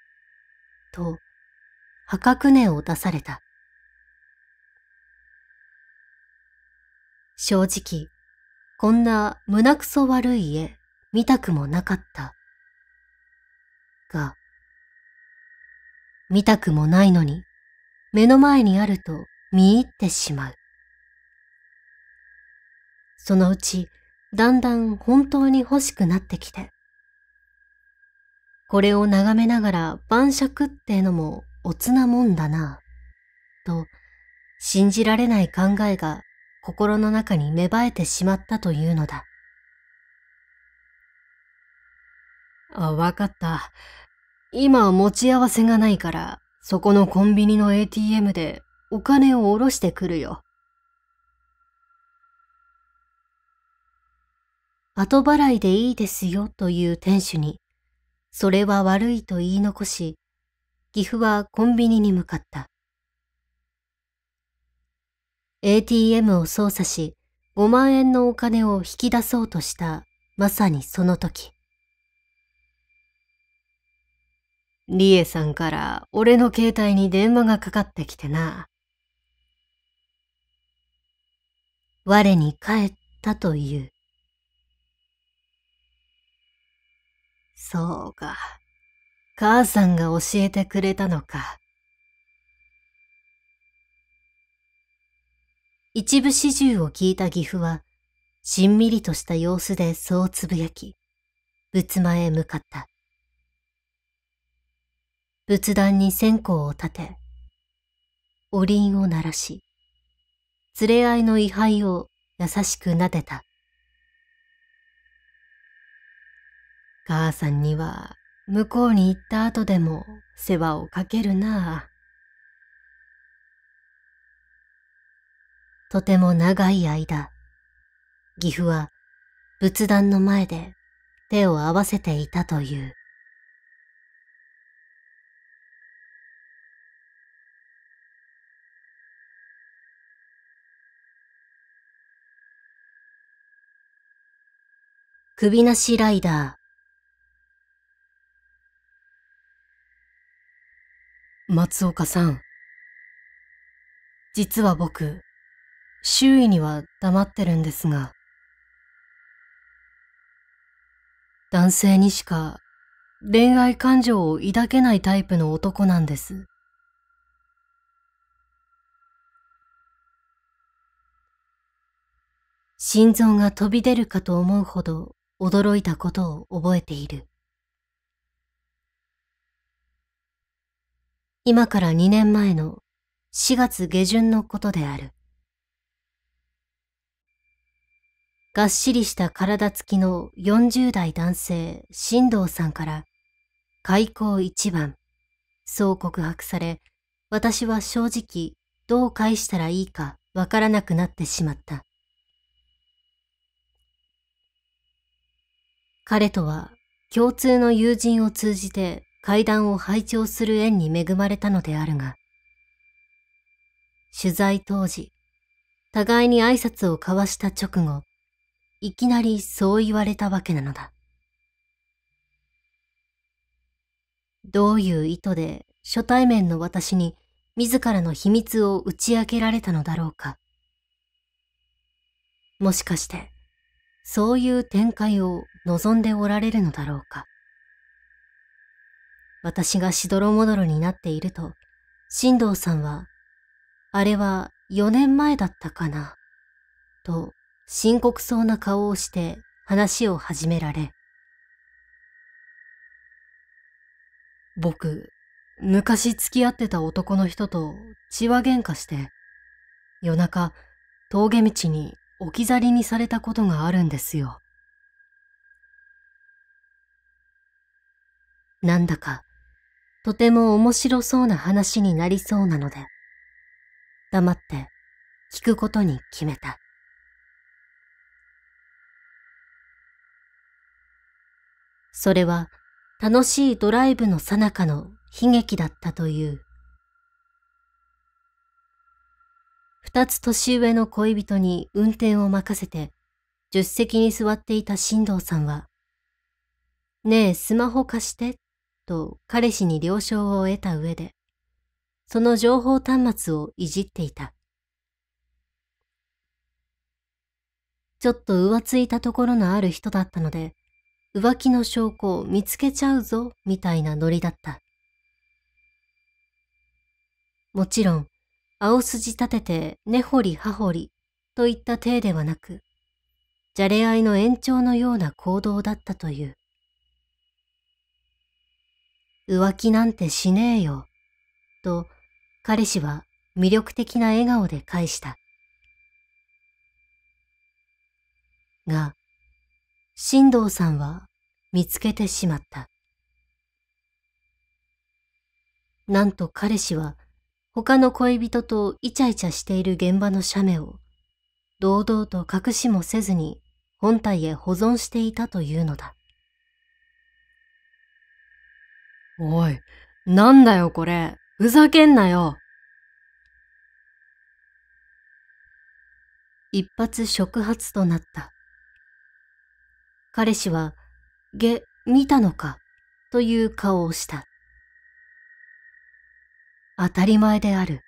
と、破格値を出された。正直、こんな胸くそ悪い家見たくもなかった。が、見たくもないのに、目の前にあると見入ってしまう。そのうち、だんだん本当に欲しくなってきて。これを眺めながら晩酌ってのもおつなもんだなと、信じられない考えが心の中に芽生えてしまったというのだ。あ、わかった。今持ち合わせがないから、そこのコンビニの ATM でお金を下ろしてくるよ。後払いでいいですよという店主に、それは悪いと言い残し、岐阜はコンビニに向かった。ATM を操作し、5万円のお金を引き出そうとした、まさにその時。リエさんから俺の携帯に電話がかかってきてな。我に帰ったという。そうか。母さんが教えてくれたのか。一部始終を聞いた義父は、しんみりとした様子でそうつぶやき、仏間へ向かった。仏壇に線香を立て、おりんを鳴らし、連れ合いの位牌を優しく撫でた。母さんには向こうに行った後でも世話をかけるなあ。とても長い間、岐阜は仏壇の前で手を合わせていたという。首なしライダー。松岡さん。実は僕、周囲には黙ってるんですが、男性にしか恋愛感情を抱けないタイプの男なんです。心臓が飛び出るかと思うほど驚いたことを覚えている。今から2年前の4月下旬のことである。がっしりした体つきの40代男性、新藤さんから、開口一番、そう告白され、私は正直、どう返したらいいかわからなくなってしまった。彼とは共通の友人を通じて階段を拝聴する縁に恵まれたのであるが、取材当時、互いに挨拶を交わした直後、いきなりそう言われたわけなのだ。どういう意図で初対面の私に自らの秘密を打ち明けられたのだろうか。もしかして、そういう展開を望んでおられるのだろうか。私がしどろもどろになっていると、振藤さんは、あれは4年前だったかな、と深刻そうな顔をして話を始められ。僕、昔付き合ってた男の人と血は喧嘩して、夜中、峠道に置き去りにされたことがあるんですよ。なんだか、とても面白そうな話になりそうなので、黙って聞くことに決めた。それは楽しいドライブの最中の悲劇だったという。二つ年上の恋人に運転を任せて、助手席に座っていた新藤さんは、ねえ、スマホ貸して、と彼氏に了承を得た上で、その情報端末をいじっていた。ちょっと浮ついたところのある人だったので、浮気の証拠を見つけちゃうぞ、みたいなノリだった。もちろん、青筋立てて根掘り葉掘りといった体ではなく、じゃれ合いの延長のような行動だったという。浮気なんてしねえよ、と彼氏は魅力的な笑顔で返した。が、新藤さんは見つけてしまった。なんと彼氏は他の恋人とイチャイチャしている現場の写メを堂々と隠しもせずに本体へ保存していたというのだ。おい、なんだよこれ、ふざけんなよ。一発触発となった。彼氏は、げ、見たのか、という顔をした。当たり前である。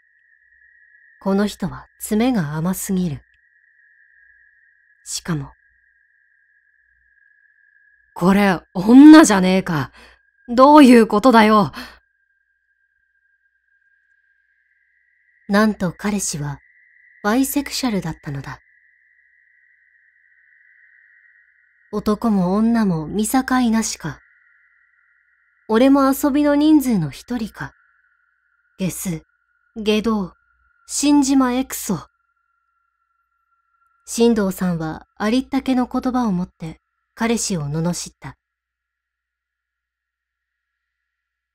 この人は爪が甘すぎる。しかも。これ、女じゃねえか。どういうことだよ。なんと彼氏は、バイセクシャルだったのだ。男も女も見境なしか。俺も遊びの人数の一人か。ゲス、下道、新島エクソ。新藤さんはありったけの言葉を持って彼氏を罵った。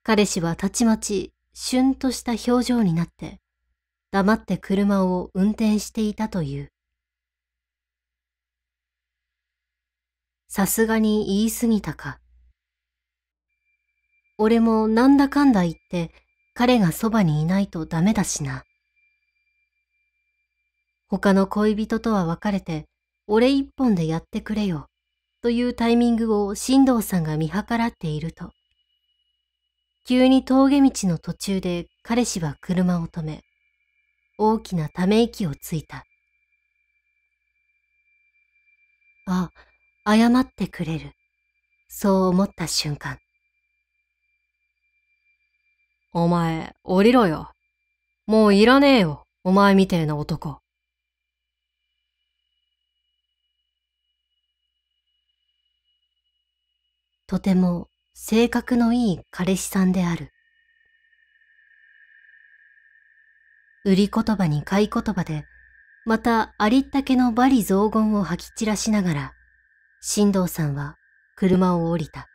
彼氏はたちまち、しゅんとした表情になって、黙って車を運転していたという。さすがに言い過ぎたか。俺もなんだかんだ言って彼がそばにいないとダメだしな。他の恋人とは別れて俺一本でやってくれよというタイミングを新藤さんが見計らっていると、急に峠道の途中で彼氏は車を止め、大きなため息をついた。あ、謝ってくれる。そう思った瞬間。お前、降りろよ。もういらねえよ、お前みてえな男。とても性格のいい彼氏さんである。売り言葉に買い言葉で、またありったけの罵詈雑言を吐き散らしながら、新藤さんは車を降りた。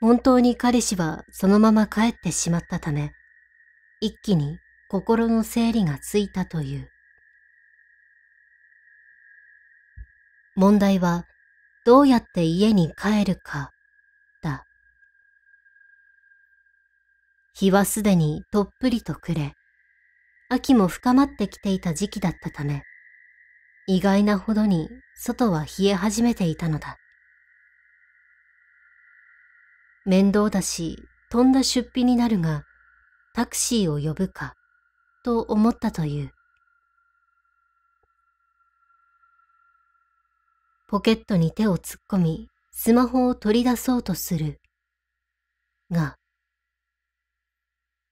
本当に彼氏はそのまま帰ってしまったため、一気に心の整理がついたという。問題は、どうやって家に帰るか、だ。日はすでにとっぷりと暮れ、秋も深まってきていた時期だったため、意外なほどに外は冷え始めていたのだ。面倒だし、飛んだ出費になるが、タクシーを呼ぶか、と思ったという。ポケットに手を突っ込み、スマホを取り出そうとする。が、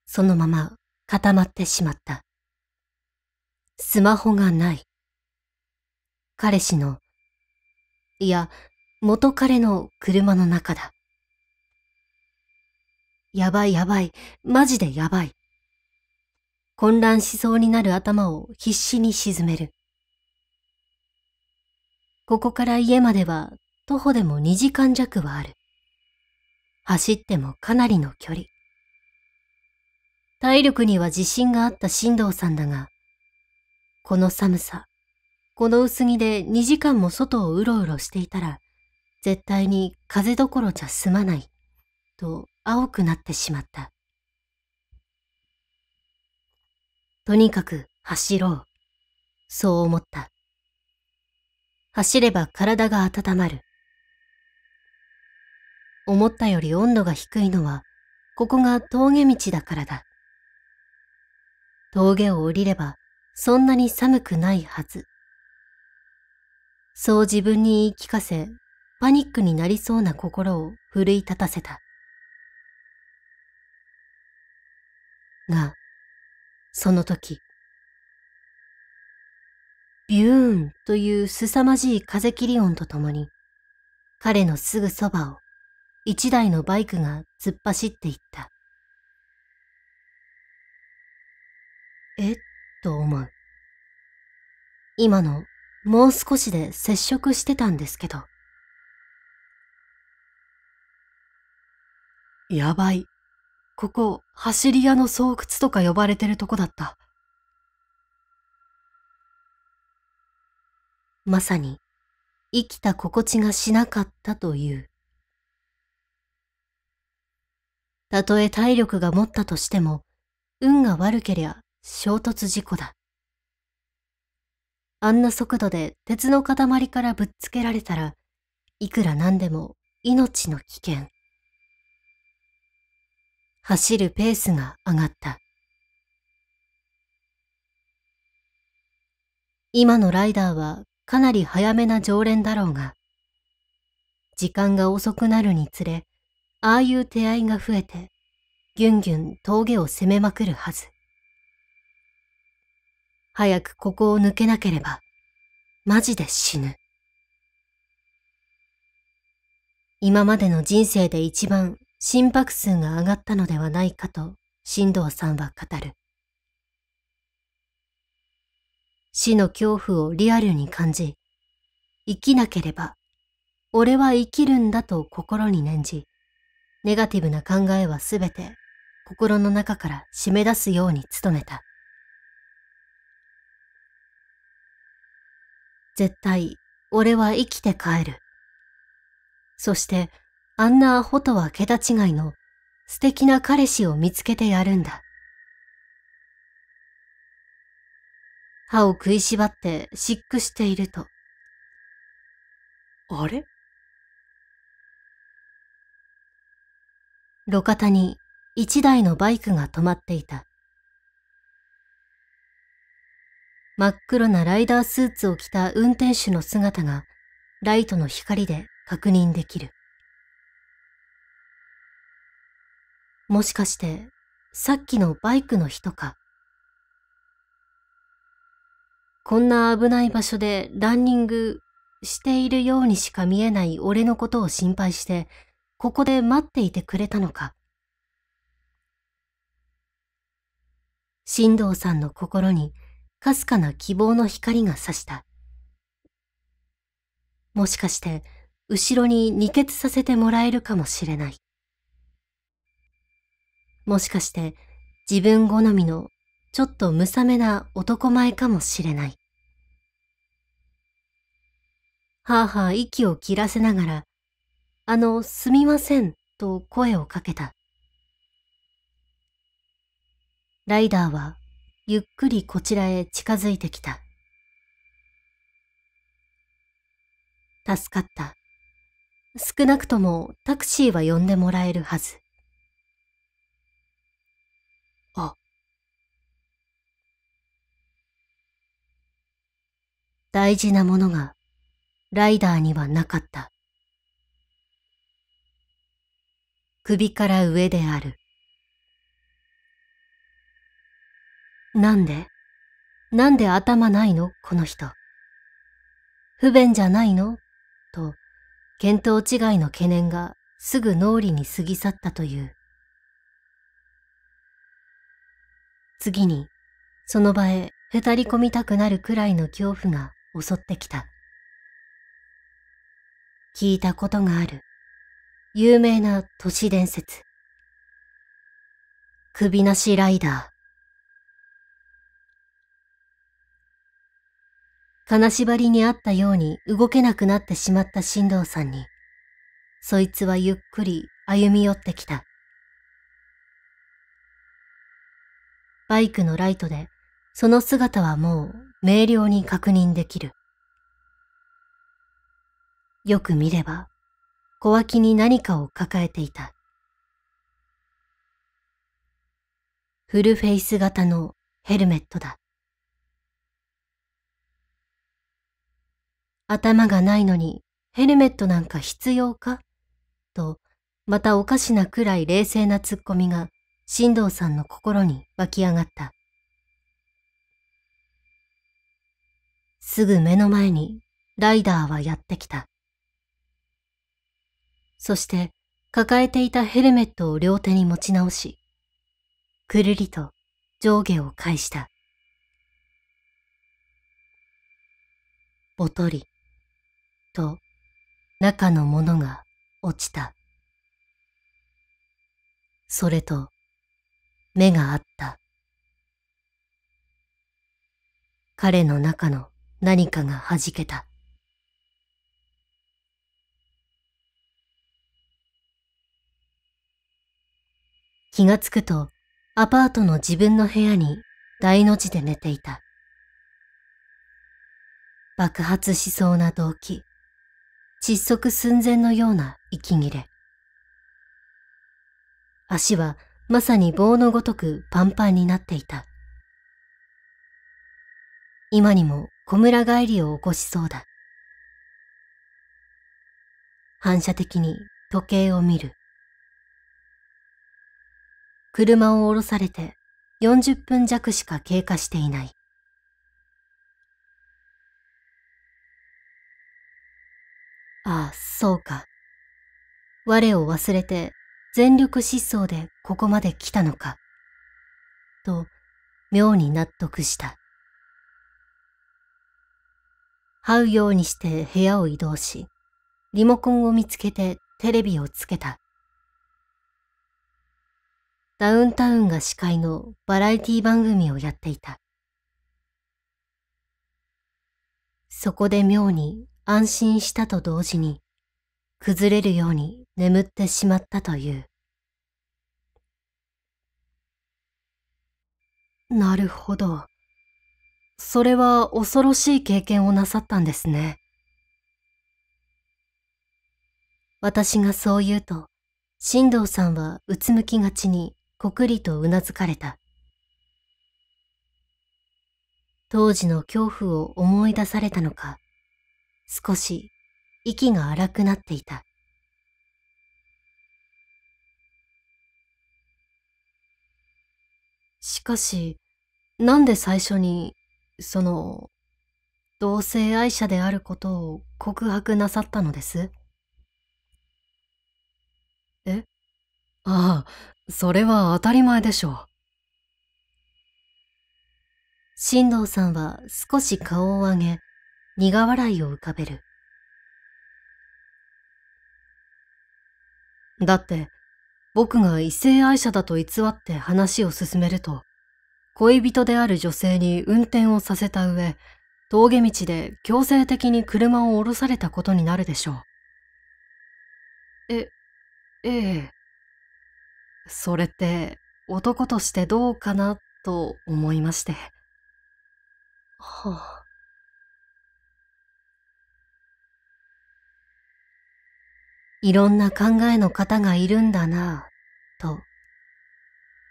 そのまま固まってしまった。スマホがない。彼氏の、いや、元彼の車の中だ。やばいやばい、マジでやばい。混乱しそうになる頭を必死に沈める。ここから家までは徒歩でも2時間弱はある。走ってもかなりの距離。体力には自信があった振藤さんだが、この寒さ、この薄着で2時間も外をうろうろしていたら、絶対に風どころじゃ済まない、と青くなってしまった。とにかく走ろう。そう思った。走れば体が温まる。思ったより温度が低いのは、ここが峠道だからだ。峠を降りれば、そんなに寒くないはず。そう自分に言い聞かせ、パニックになりそうな心を奮い立たせた。が、その時、ビューンという凄まじい風切り音とともに、彼のすぐそばを一台のバイクが突っ走っていった。えっと思う。今のもう少しで接触してたんですけど。やばい。ここ、走り屋の巣窟とか呼ばれてるとこだった。まさに、生きた心地がしなかったという。たとえ体力が持ったとしても、運が悪けりゃ衝突事故だ。あんな速度で鉄の塊からぶっつけられたら、いくらなんでも命の危険。走るペースが上がった。今のライダーはかなり早めな常連だろうが、時間が遅くなるにつれ、ああいう手合いが増えて、ぎゅんぎゅん峠を攻めまくるはず。早くここを抜けなければ、マジで死ぬ。今までの人生で一番心拍数が上がったのではないかと、新藤さんは語る。死の恐怖をリアルに感じ、生きなければ、俺は生きるんだと心に念じ、ネガティブな考えはすべて心の中から締め出すように努めた。絶対俺は生きて帰る。そしてあんなアホとは桁違いの素敵な彼氏を見つけてやるんだ。歯を食いしばって漆喰していると。あれ路肩に一台のバイクが止まっていた。真っ黒なライダースーツを着た運転手の姿がライトの光で確認できる。もしかして、さっきのバイクの人か。こんな危ない場所でランニングしているようにしか見えない俺のことを心配して、ここで待っていてくれたのか。進藤さんの心にかすかな希望の光が差した。もしかして、後ろに二血させてもらえるかもしれない。もしかして、自分好みのちょっと無さめな男前かもしれない。はあはあ息を切らせながら、あの、すみませんと声をかけた。ライダーはゆっくりこちらへ近づいてきた。助かった。少なくともタクシーは呼んでもらえるはず。あ。大事なものがライダーにはなかった。首から上である。なんでなんで頭ないのこの人。不便じゃないのと、見当違いの懸念がすぐ脳裏に過ぎ去ったという。次に、その場へへたり込みたくなるくらいの恐怖が襲ってきた。聞いたことがある、有名な都市伝説。首なしライダー。金縛りにあったように動けなくなってしまった新藤さんに、そいつはゆっくり歩み寄ってきた。バイクのライトで、その姿はもう明瞭に確認できる。よく見れば、小脇に何かを抱えていた。フルフェイス型のヘルメットだ。頭がないのにヘルメットなんか必要かと、またおかしなくらい冷静な突っ込みが、新藤さんの心に湧き上がった。すぐ目の前にライダーはやってきた。そして抱えていたヘルメットを両手に持ち直し、くるりと上下を返した。ぼとり。と中のものが落ちた。それと目があった。彼の中の何かが弾けた。気がつくとアパートの自分の部屋に大の字で寝ていた。爆発しそうな動機。窒息寸前のような息切れ。足はまさに棒のごとくパンパンになっていた。今にも小村帰りを起こしそうだ。反射的に時計を見る。車を降ろされて40分弱しか経過していない。ああ、そうか。我を忘れて全力疾走でここまで来たのか。と、妙に納得した。這うようにして部屋を移動し、リモコンを見つけてテレビをつけた。ダウンタウンが司会のバラエティ番組をやっていた。そこで妙に安心したと同時に、崩れるように眠ってしまったという。なるほど。それは恐ろしい経験をなさったんですね。私がそう言うと、新藤さんはうつむきがちにこくりとうなずかれた。当時の恐怖を思い出されたのか、少し息が荒くなっていた。しかし、なんで最初に、その、同性愛者であることを告白なさったのですえああ、それは当たり前でしょう。新藤さんは少し顔を上げ、苦笑いを浮かべる。だって、僕が異性愛者だと偽って話を進めると、恋人である女性に運転をさせた上、峠道で強制的に車を降ろされたことになるでしょう。え、ええ。それって、男としてどうかなと思いまして。はあいろんな考えの方がいるんだなぁ、と、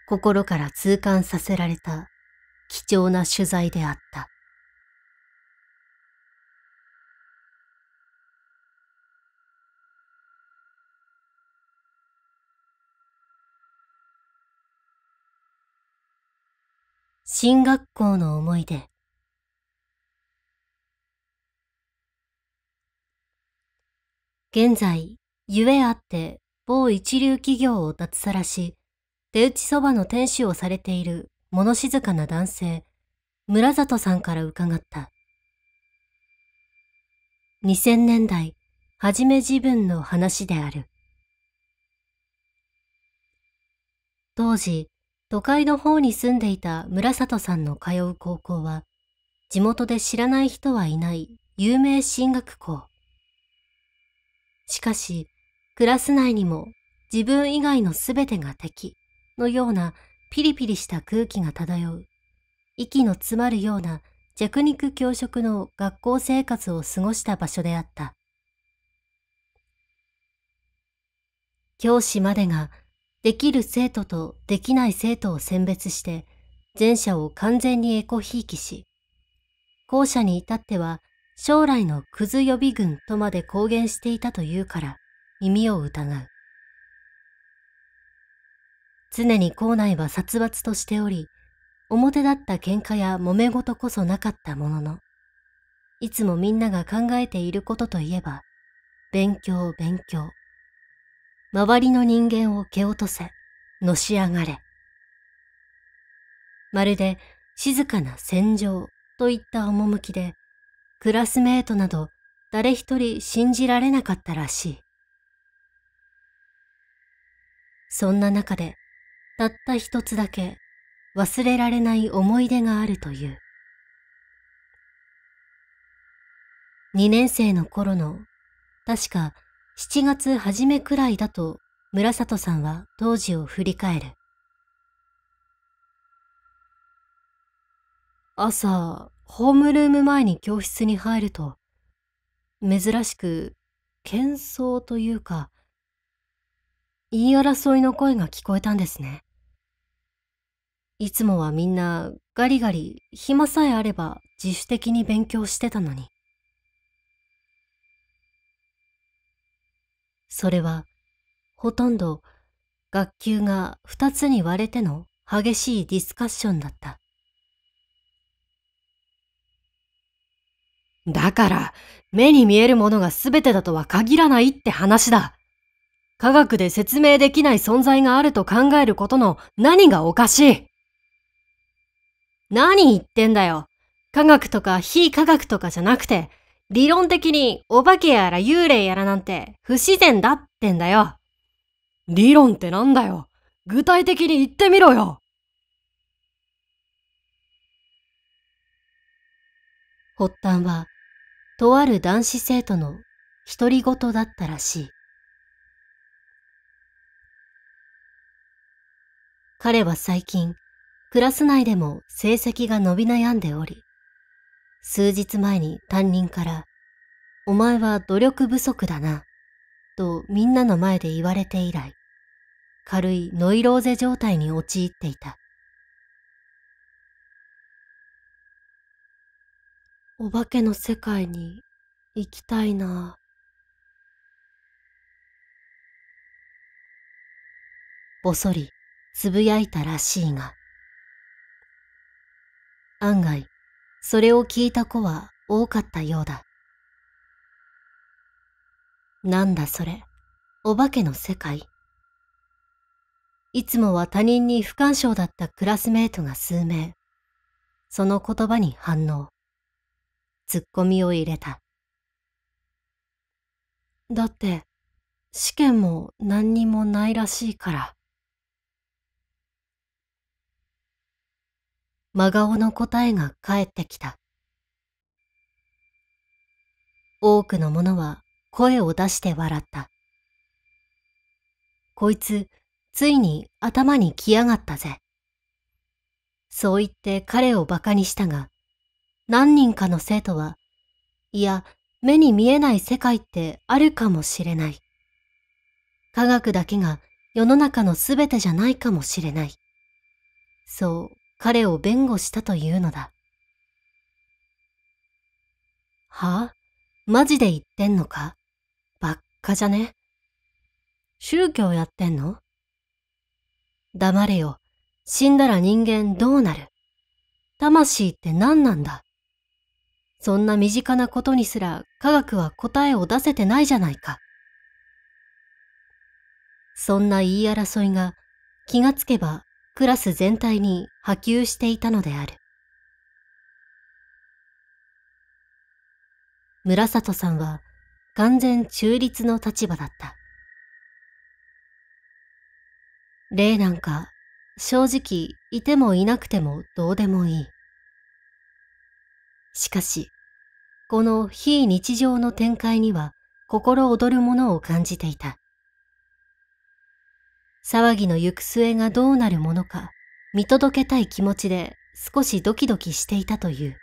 心から痛感させられた貴重な取材であった。進学校の思い出現在ゆえあって某一流企業を脱サラし、手打ちそばの店主をされている物静かな男性、村里さんから伺った。2000年代、はじめ自分の話である。当時、都会の方に住んでいた村里さんの通う高校は、地元で知らない人はいない有名進学校。しかし、クラス内にも自分以外の全てが敵のようなピリピリした空気が漂う。息の詰まるような弱肉強食の学校生活を過ごした場所であった。教師までができる生徒とできない生徒を選別して前者を完全にエコひいきし、後者に至っては将来のクズ予備軍とまで公言していたというから、耳を疑う。常に校内は殺伐としており、表だった喧嘩や揉め事こそなかったものの、いつもみんなが考えていることといえば、勉強勉強。周りの人間を蹴落とせ、のし上がれ。まるで静かな戦場といった趣で、クラスメートなど誰一人信じられなかったらしい。そんな中で、たった一つだけ忘れられない思い出があるという。二年生の頃の、確か七月初めくらいだと村里さんは当時を振り返る。朝、ホームルーム前に教室に入ると、珍しく、喧騒というか、言い争いの声が聞こえたんですね。いつもはみんなガリガリ暇さえあれば自主的に勉強してたのに。それはほとんど学級が二つに割れての激しいディスカッションだった。だから、目に見えるものが全てだとは限らないって話だ。科学で説明できない存在があると考えることの何がおかしい何言ってんだよ。科学とか非科学とかじゃなくて、理論的にお化けやら幽霊やらなんて不自然だってんだよ。理論ってなんだよ。具体的に言ってみろよ。発端は、とある男子生徒の独り言だったらしい。彼は最近、クラス内でも成績が伸び悩んでおり、数日前に担任から、お前は努力不足だな、とみんなの前で言われて以来、軽いノイローゼ状態に陥っていた。お化けの世界に行きたいな。ぼそりつぶやいたらしいが、案外、それを聞いた子は多かったようだ。なんだそれ、お化けの世界。いつもは他人に不干渉だったクラスメートが数名、その言葉に反応。ツッコミを入れた。だって、試験も何にもないらしいから。真顔の答えが返ってきた。多くの者は声を出して笑った。こいつ、ついに頭に来やがったぜ。そう言って彼を馬鹿にしたが、何人かの生徒は、いや、目に見えない世界ってあるかもしれない。科学だけが世の中の全てじゃないかもしれない。そう彼を弁護したというのだ。はあマジで言ってんのかばっかじゃね宗教やってんの黙れよ。死んだら人間どうなる魂って何なんだそんな身近なことにすら科学は答えを出せてないじゃないか。そんな言い争いが気がつけばクラス全体に波及していたのである。村里さんは完全中立の立場だった。例なんか正直いてもいなくてもどうでもいい。しかし、この非日常の展開には心躍るものを感じていた。騒ぎの行く末がどうなるものか、見届けたい気持ちで少しドキドキしていたという。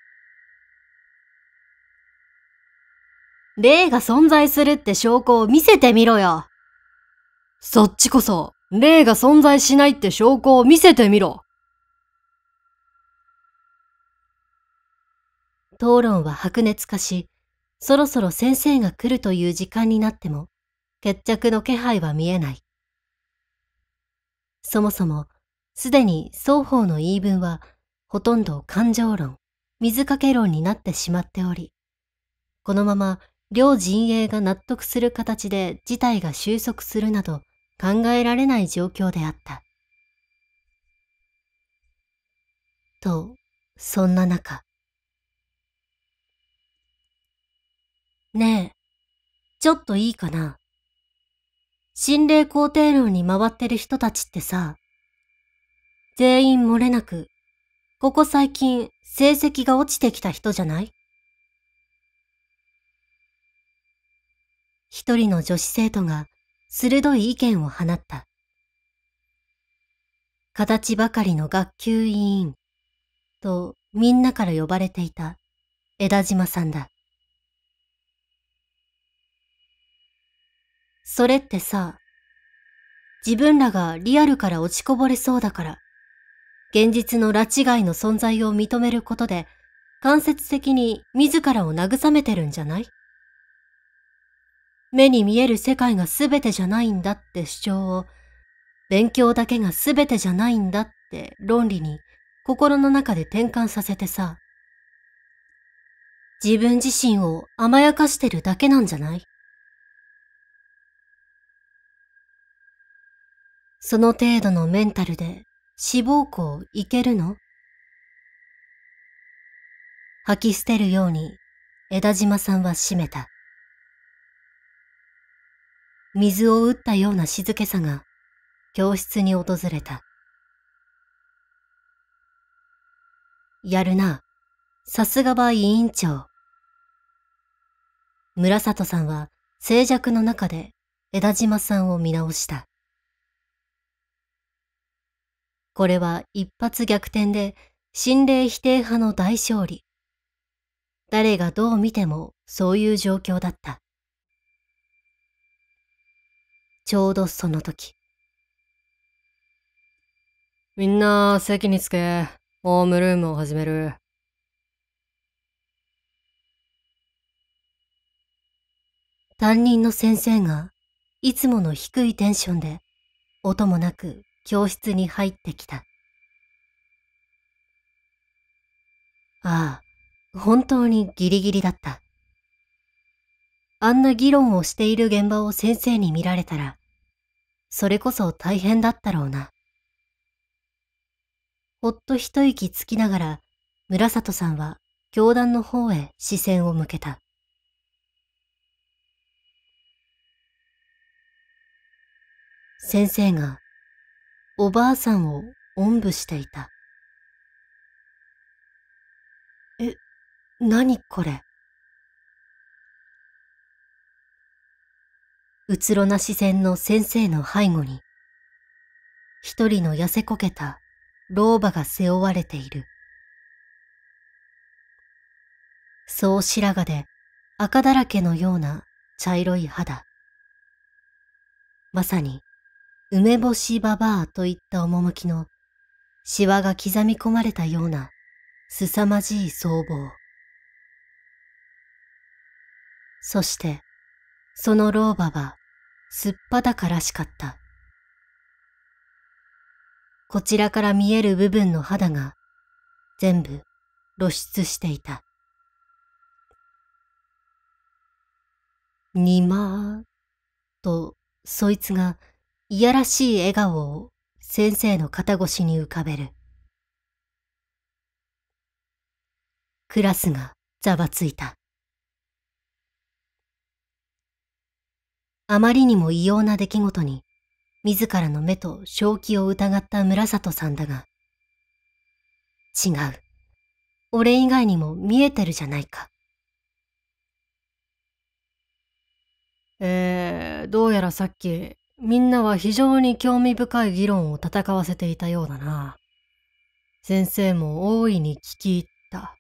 霊が存在するって証拠を見せてみろよ。そっちこそ、霊が存在しないって証拠を見せてみろ。討論は白熱化し、そろそろ先生が来るという時間になっても、決着の気配は見えない。そもそも、すでに双方の言い分は、ほとんど感情論、水かけ論になってしまっており、このまま両陣営が納得する形で事態が収束するなど考えられない状況であった。と、そんな中。ねえ、ちょっといいかな心霊肯定論に回ってる人たちってさ、全員漏れなく、ここ最近成績が落ちてきた人じゃない一人の女子生徒が鋭い意見を放った。形ばかりの学級委員とみんなから呼ばれていた枝島さんだ。それってさ、自分らがリアルから落ちこぼれそうだから、現実の拉致外の存在を認めることで、間接的に自らを慰めてるんじゃない目に見える世界が全てじゃないんだって主張を、勉強だけが全てじゃないんだって論理に心の中で転換させてさ、自分自身を甘やかしてるだけなんじゃないその程度のメンタルで志望校行けるの吐き捨てるように枝島さんは閉めた。水を打ったような静けさが教室に訪れた。やるな。さすがは委員長。村里さんは静寂の中で枝島さんを見直した。これは一発逆転で心霊否定派の大勝利。誰がどう見てもそういう状況だった。ちょうどその時。みんな席につけ、ホームルームを始める。担任の先生がいつもの低いテンションで音もなく教室に入ってきた。ああ、本当にギリギリだった。あんな議論をしている現場を先生に見られたら、それこそ大変だったろうな。ほっと一息つきながら、村里さんは教団の方へ視線を向けた。先生がおばあさんをおんぶしていた。え、何これうつろな視線の先生の背後に、一人の痩せこけた老婆が背負われている。そう白髪で赤だらけのような茶色い肌。まさに梅干しババアといった趣の、シワが刻み込まれたような、凄まじい僧帽。そして、その老婆は、すっぱだからしかった。こちらから見える部分の肌が、全部露出していた。にまー、と、そいつが、いやらしい笑顔を先生の肩越しに浮かべる。クラスがざわついた。あまりにも異様な出来事に、自らの目と正気を疑った村里さんだが、違う。俺以外にも見えてるじゃないか。えー、どうやらさっきみんなは非常に興味深い議論を戦わせていたようだな。先生も大いに聞き入った。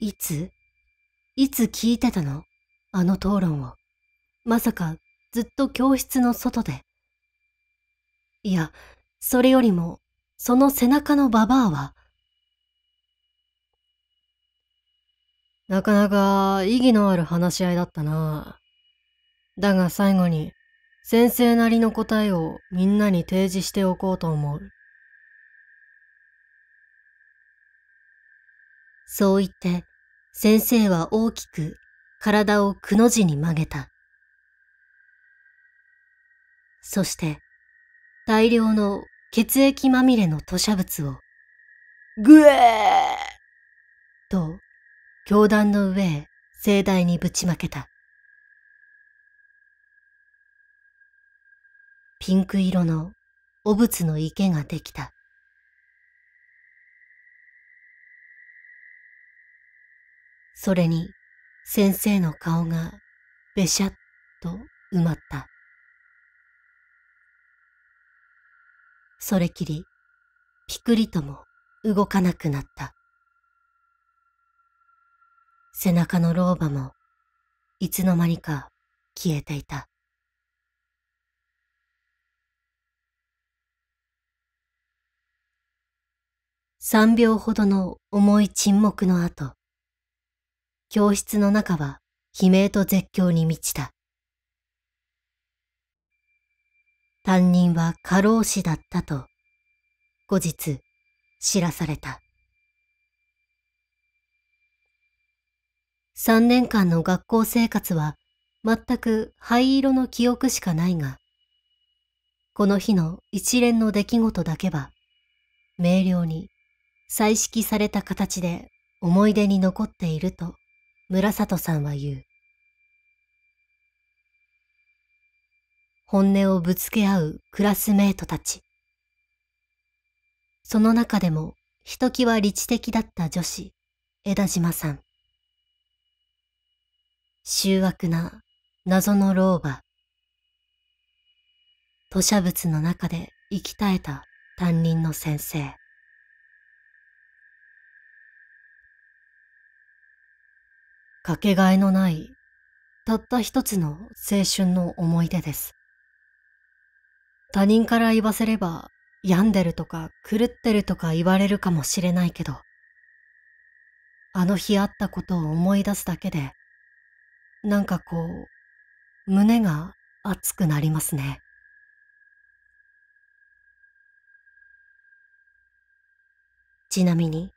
いついつ聞いてたのあの討論を。まさかずっと教室の外で。いや、それよりも、その背中のババアは、なかなか意義のある話し合いだったな。だが最後に、先生なりの答えをみんなに提示しておこうと思う。そう言って、先生は大きく体をくの字に曲げた。そして、大量の血液まみれの吐砂物を、ぐえーと教団の上へ盛大にぶちまけた。ピンク色のお仏の池ができた。それに先生の顔がべしゃっと埋まった。それきり、ピクリとも動かなくなった。背中の老婆も、いつの間にか消えていた。三秒ほどの重い沈黙の後、教室の中は悲鳴と絶叫に満ちた。担任は過労死だったと、後日知らされた。三年間の学校生活は全く灰色の記憶しかないが、この日の一連の出来事だけは、明瞭に彩色された形で思い出に残っていると村里さんは言う。本音をぶつけ合うクラスメートたち。その中でもひときわ理知的だった女子、江田島さん。醜悪な謎の老婆。土砂物の中で生き絶えた担任の先生。かけがえのない、たった一つの青春の思い出です。他人から言わせれば、病んでるとか狂ってるとか言われるかもしれないけど、あの日あったことを思い出すだけで、なんかこう、胸が熱くなりますね。ちなみに、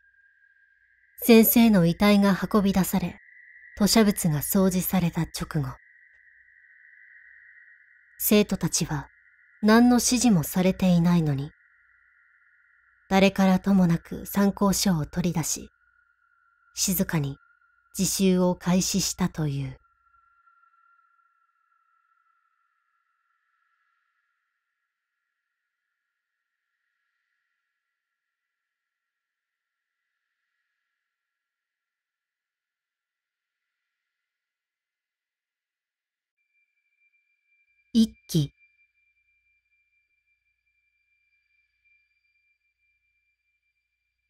先生の遺体が運び出され、吐砂物が掃除された直後、生徒たちは何の指示もされていないのに、誰からともなく参考書を取り出し、静かに自習を開始したという。一期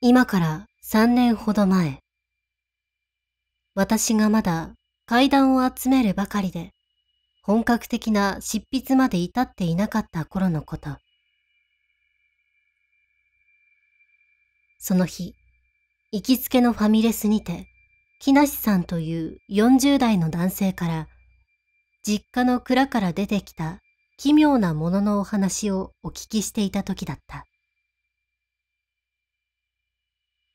今から三年ほど前、私がまだ階段を集めるばかりで、本格的な執筆まで至っていなかった頃のこと。その日、行きつけのファミレスにて、木梨さんという40代の男性から実家の蔵から出てきた奇妙なもののお話をお聞きしていた時だった。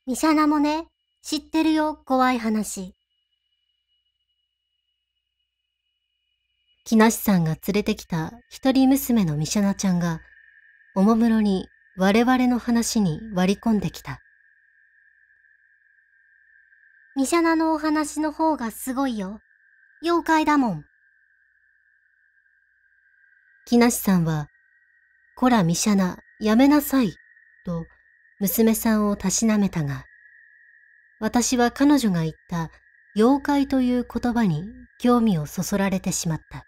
ミシャナもね、知ってるよ、怖い話。木梨さんが連れてきた一人娘のミシャナちゃんが、おもむろに我々の話に割り込んできた。ミシャナのお話の方がすごいよ。妖怪だもん。木梨さんは、こら、ミシャナ、やめなさい、と娘さんをたしなめたが、私は彼女が言った妖怪という言葉に興味をそそられてしまった。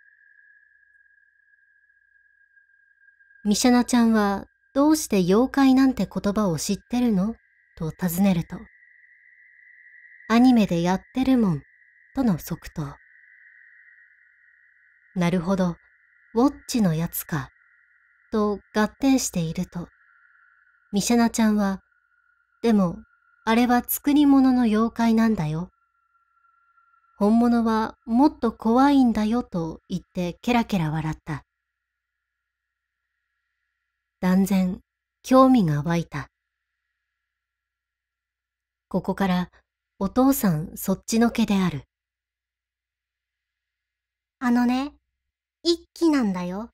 ミシャナちゃんはどうして妖怪なんて言葉を知ってるのと尋ねると、アニメでやってるもん、との即答。なるほど。ウォッチのやつか、と合点していると、ミシャナちゃんは、でも、あれは作り物の妖怪なんだよ。本物はもっと怖いんだよと言ってケラケラ笑った。断然、興味が湧いた。ここからお父さんそっちのけである。あのね、一期なんだよ。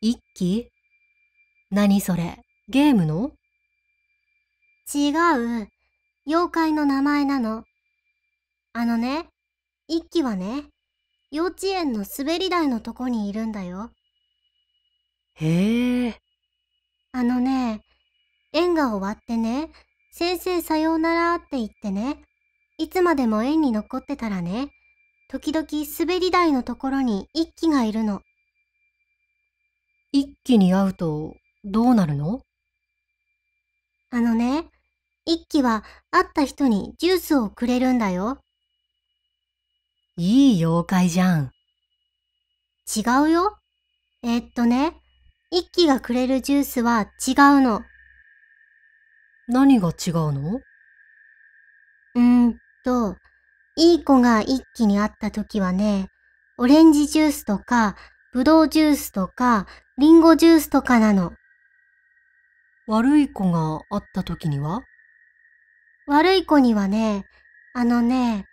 一期何それゲームの違う。妖怪の名前なの。あのね、一期はね、幼稚園の滑り台のとこにいるんだよ。へえ。あのね、縁が終わってね、先生さようならって言ってね、いつまでも縁に残ってたらね、時々滑り台のところに一気がいるの。一気に会うとどうなるのあのね、一気は会った人にジュースをくれるんだよ。いい妖怪じゃん。違うよ。えー、っとね、一気がくれるジュースは違うの。何が違うのうんと、いい子が一気に会った時はね、オレンジジュースとか、ブドウジュースとか、りんごジュースとかなの。悪い子があった時には悪い子にはね、あのね、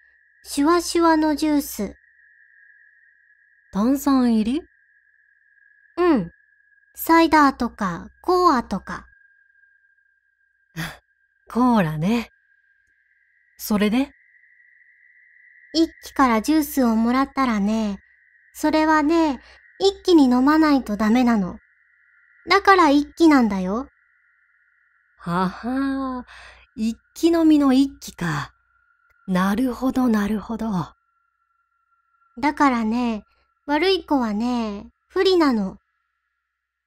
シュワシュワのジュース。炭酸入りうん。サイダーとか、コーアとか。コーラね。それで一気からジュースをもらったらね、それはね、一気に飲まないとダメなの。だから一気なんだよ。はは、一気飲みの一気か。なるほど、なるほど。だからね、悪い子はね、不利なの。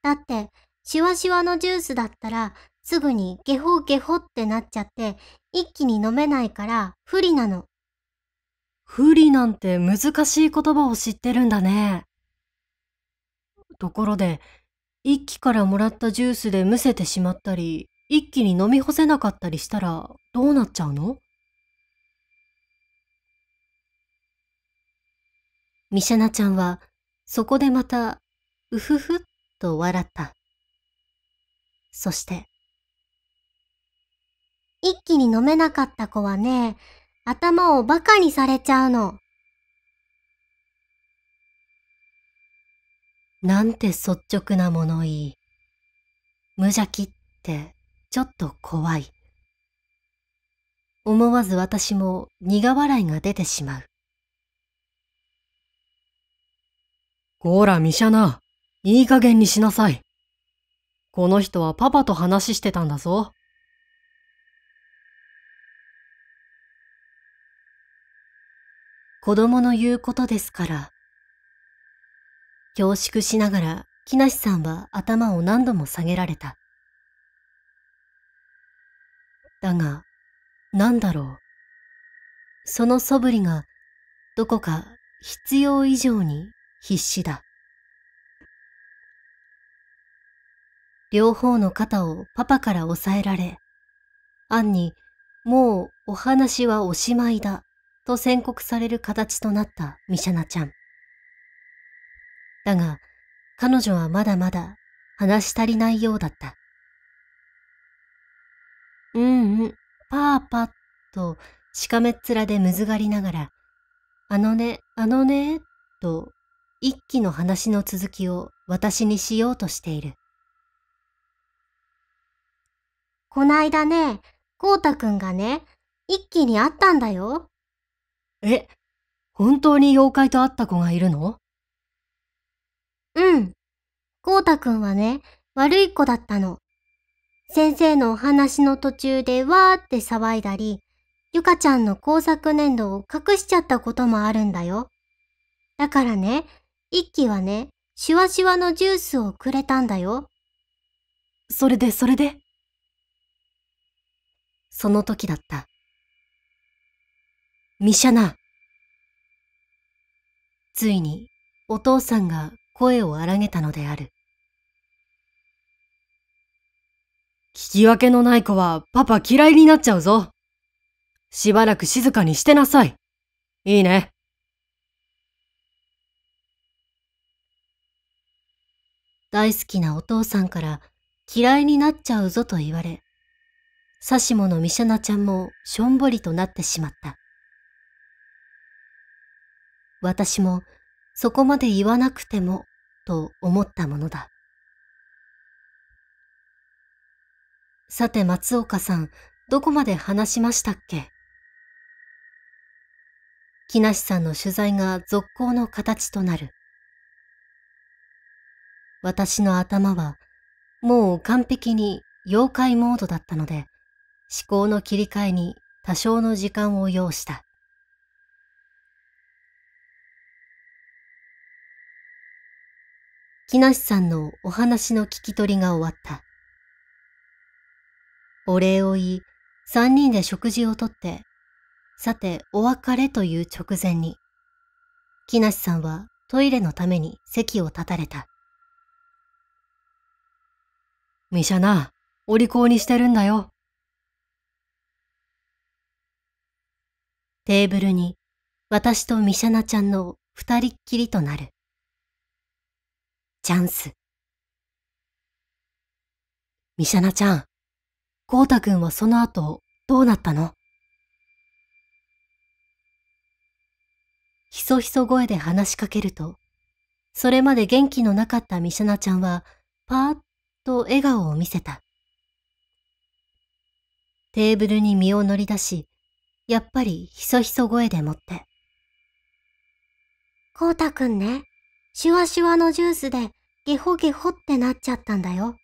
だって、シワシワのジュースだったら、すぐにゲホゲホってなっちゃって、一気に飲めないから不利なの。不利なんて難しい言葉を知ってるんだね。ところで、一気からもらったジュースでむせてしまったり、一気に飲み干せなかったりしたらどうなっちゃうのミシャナちゃんはそこでまた、うふふっと笑った。そして、一気に飲めなかった子はね、頭をバカにされちゃうの。なんて率直な物言い。無邪気ってちょっと怖い。思わず私も苦笑いが出てしまう。こら、ミシャナ。いい加減にしなさい。この人はパパと話してたんだぞ。子供の言うことですから。恐縮しながら、木梨さんは頭を何度も下げられた。だが、なんだろう。その素振りが、どこか必要以上に必死だ。両方の肩をパパから押さえられ、アンに、もうお話はおしまいだ、と宣告される形となったミシャナちゃん。だが、彼女はまだまだ話し足りないようだった。うんうん、パーパッと、しかめっ面でむずがりながら、あのね、あのね、と、一気の話の続きを私にしようとしている。こないだね、こうたくんがね、一気に会ったんだよ。え、本当に妖怪と会った子がいるのうん。こうたくんはね、悪い子だったの。先生のお話の途中でわーって騒いだり、ゆかちゃんの工作粘土を隠しちゃったこともあるんだよ。だからね、一気はね、シュワシュワのジュースをくれたんだよ。それでそれでその時だった。ミシャナ。ついにお父さんが声を荒げたのである。聞き分けのない子はパパ嫌いになっちゃうぞ。しばらく静かにしてなさい。いいね。大好きなお父さんから嫌いになっちゃうぞと言われ、指シモのミシャナちゃんもしょんぼりとなってしまった。私もそこまで言わなくてもと思ったものだ。さて松岡さん、どこまで話しましたっけ木梨さんの取材が続行の形となる。私の頭はもう完璧に妖怪モードだったので思考の切り替えに多少の時間を要した。木梨さんのお話の聞き取りが終わった。お礼を言い、三人で食事をとって、さてお別れという直前に、木梨さんはトイレのために席を立たれた。ミシャナ、お利口にしてるんだよ。テーブルに私とミシャナちゃんの二人っきりとなる。チャンス。ミシャナちゃん、コウタくんはその後、どうなったのひそひそ声で話しかけると、それまで元気のなかったミシャナちゃんは、パーッと笑顔を見せた。テーブルに身を乗り出し、やっぱりひそひそ声でもって。コウタくんね、シュワシュワのジュースでゲホゲホってなっちゃったんだよ。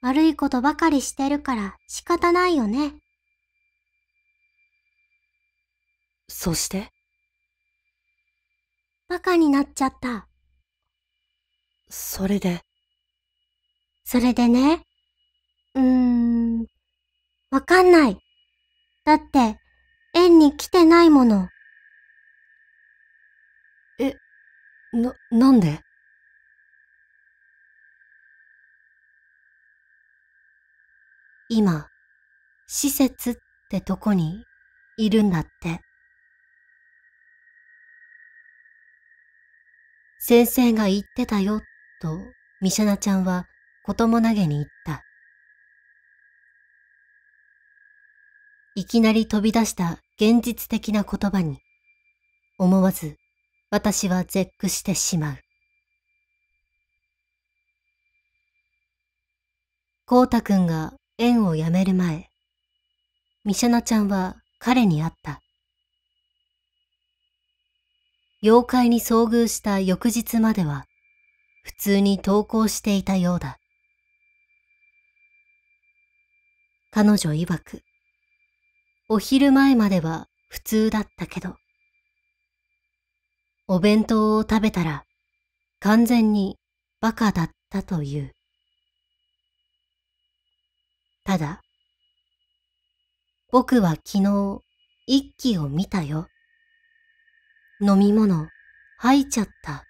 悪いことばかりしてるから仕方ないよね。そしてバカになっちゃった。それでそれでね、うーん、わかんない。だって、園に来てないもの。え、な、なんで今、施設ってとこにいるんだって。先生が言ってたよ、とミシャナちゃんは子供投げに言った。いきなり飛び出した現実的な言葉に、思わず私は絶句してしまう。こうたくんが縁をやめる前、ミシャナちゃんは彼に会った。妖怪に遭遇した翌日までは、普通に登校していたようだ。彼女曰く、お昼前までは普通だったけど、お弁当を食べたら完全にバカだったという。ただ、僕は昨日、一気を見たよ。飲み物、吐いちゃった、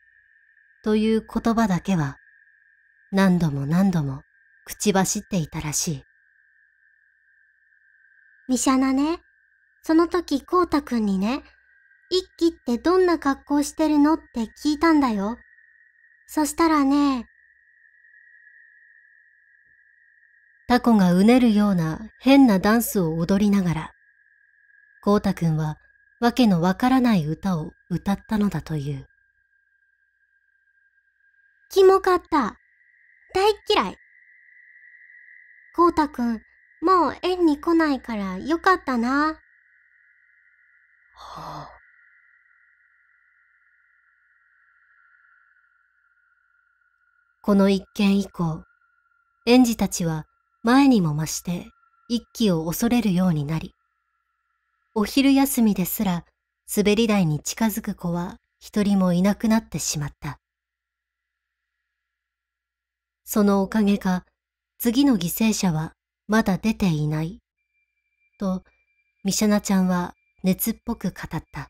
という言葉だけは、何度も何度も口走っていたらしい。ミシャナね、その時コウタくんにね、一気ってどんな格好してるのって聞いたんだよ。そしたらね、タコがうねるような変なダンスを踊りながら、ウタくんはわけのわからない歌を歌ったのだという。キモかった。大嫌い。ウタくん、もう園に来ないからよかったな。はあこの一件以降、園児たちは前にも増して一気を恐れるようになり、お昼休みですら滑り台に近づく子は一人もいなくなってしまった。そのおかげか、次の犠牲者はまだ出ていない。と、ミシャナちゃんは熱っぽく語った。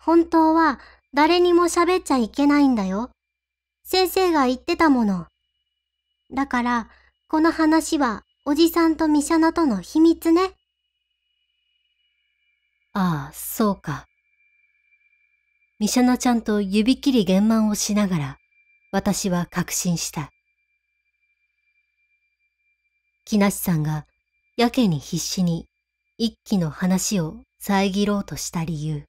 本当は誰にも喋っちゃいけないんだよ。先生が言ってたもの。だから、この話はおじさんとミシャナとの秘密ね。ああ、そうか。ミシャナちゃんと指切り幻慢をしながら、私は確信した。木梨さんがやけに必死に一気の話を遮ろうとした理由。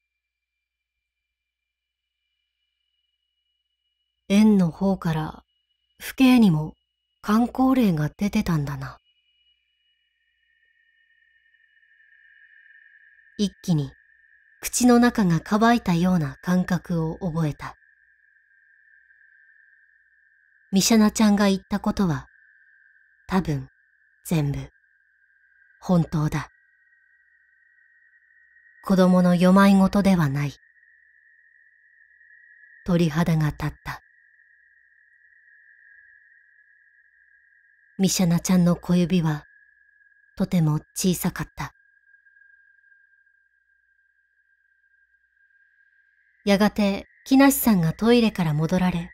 円の方から不敬にも観光令が出てたんだな。一気に口の中が乾いたような感覚を覚えた。ミシャナちゃんが言ったことは、多分、全部、本当だ。子供の弱まいごとではない。鳥肌が立った。ミシャナちゃんの小指は、とても小さかった。やがて、木梨さんがトイレから戻られ、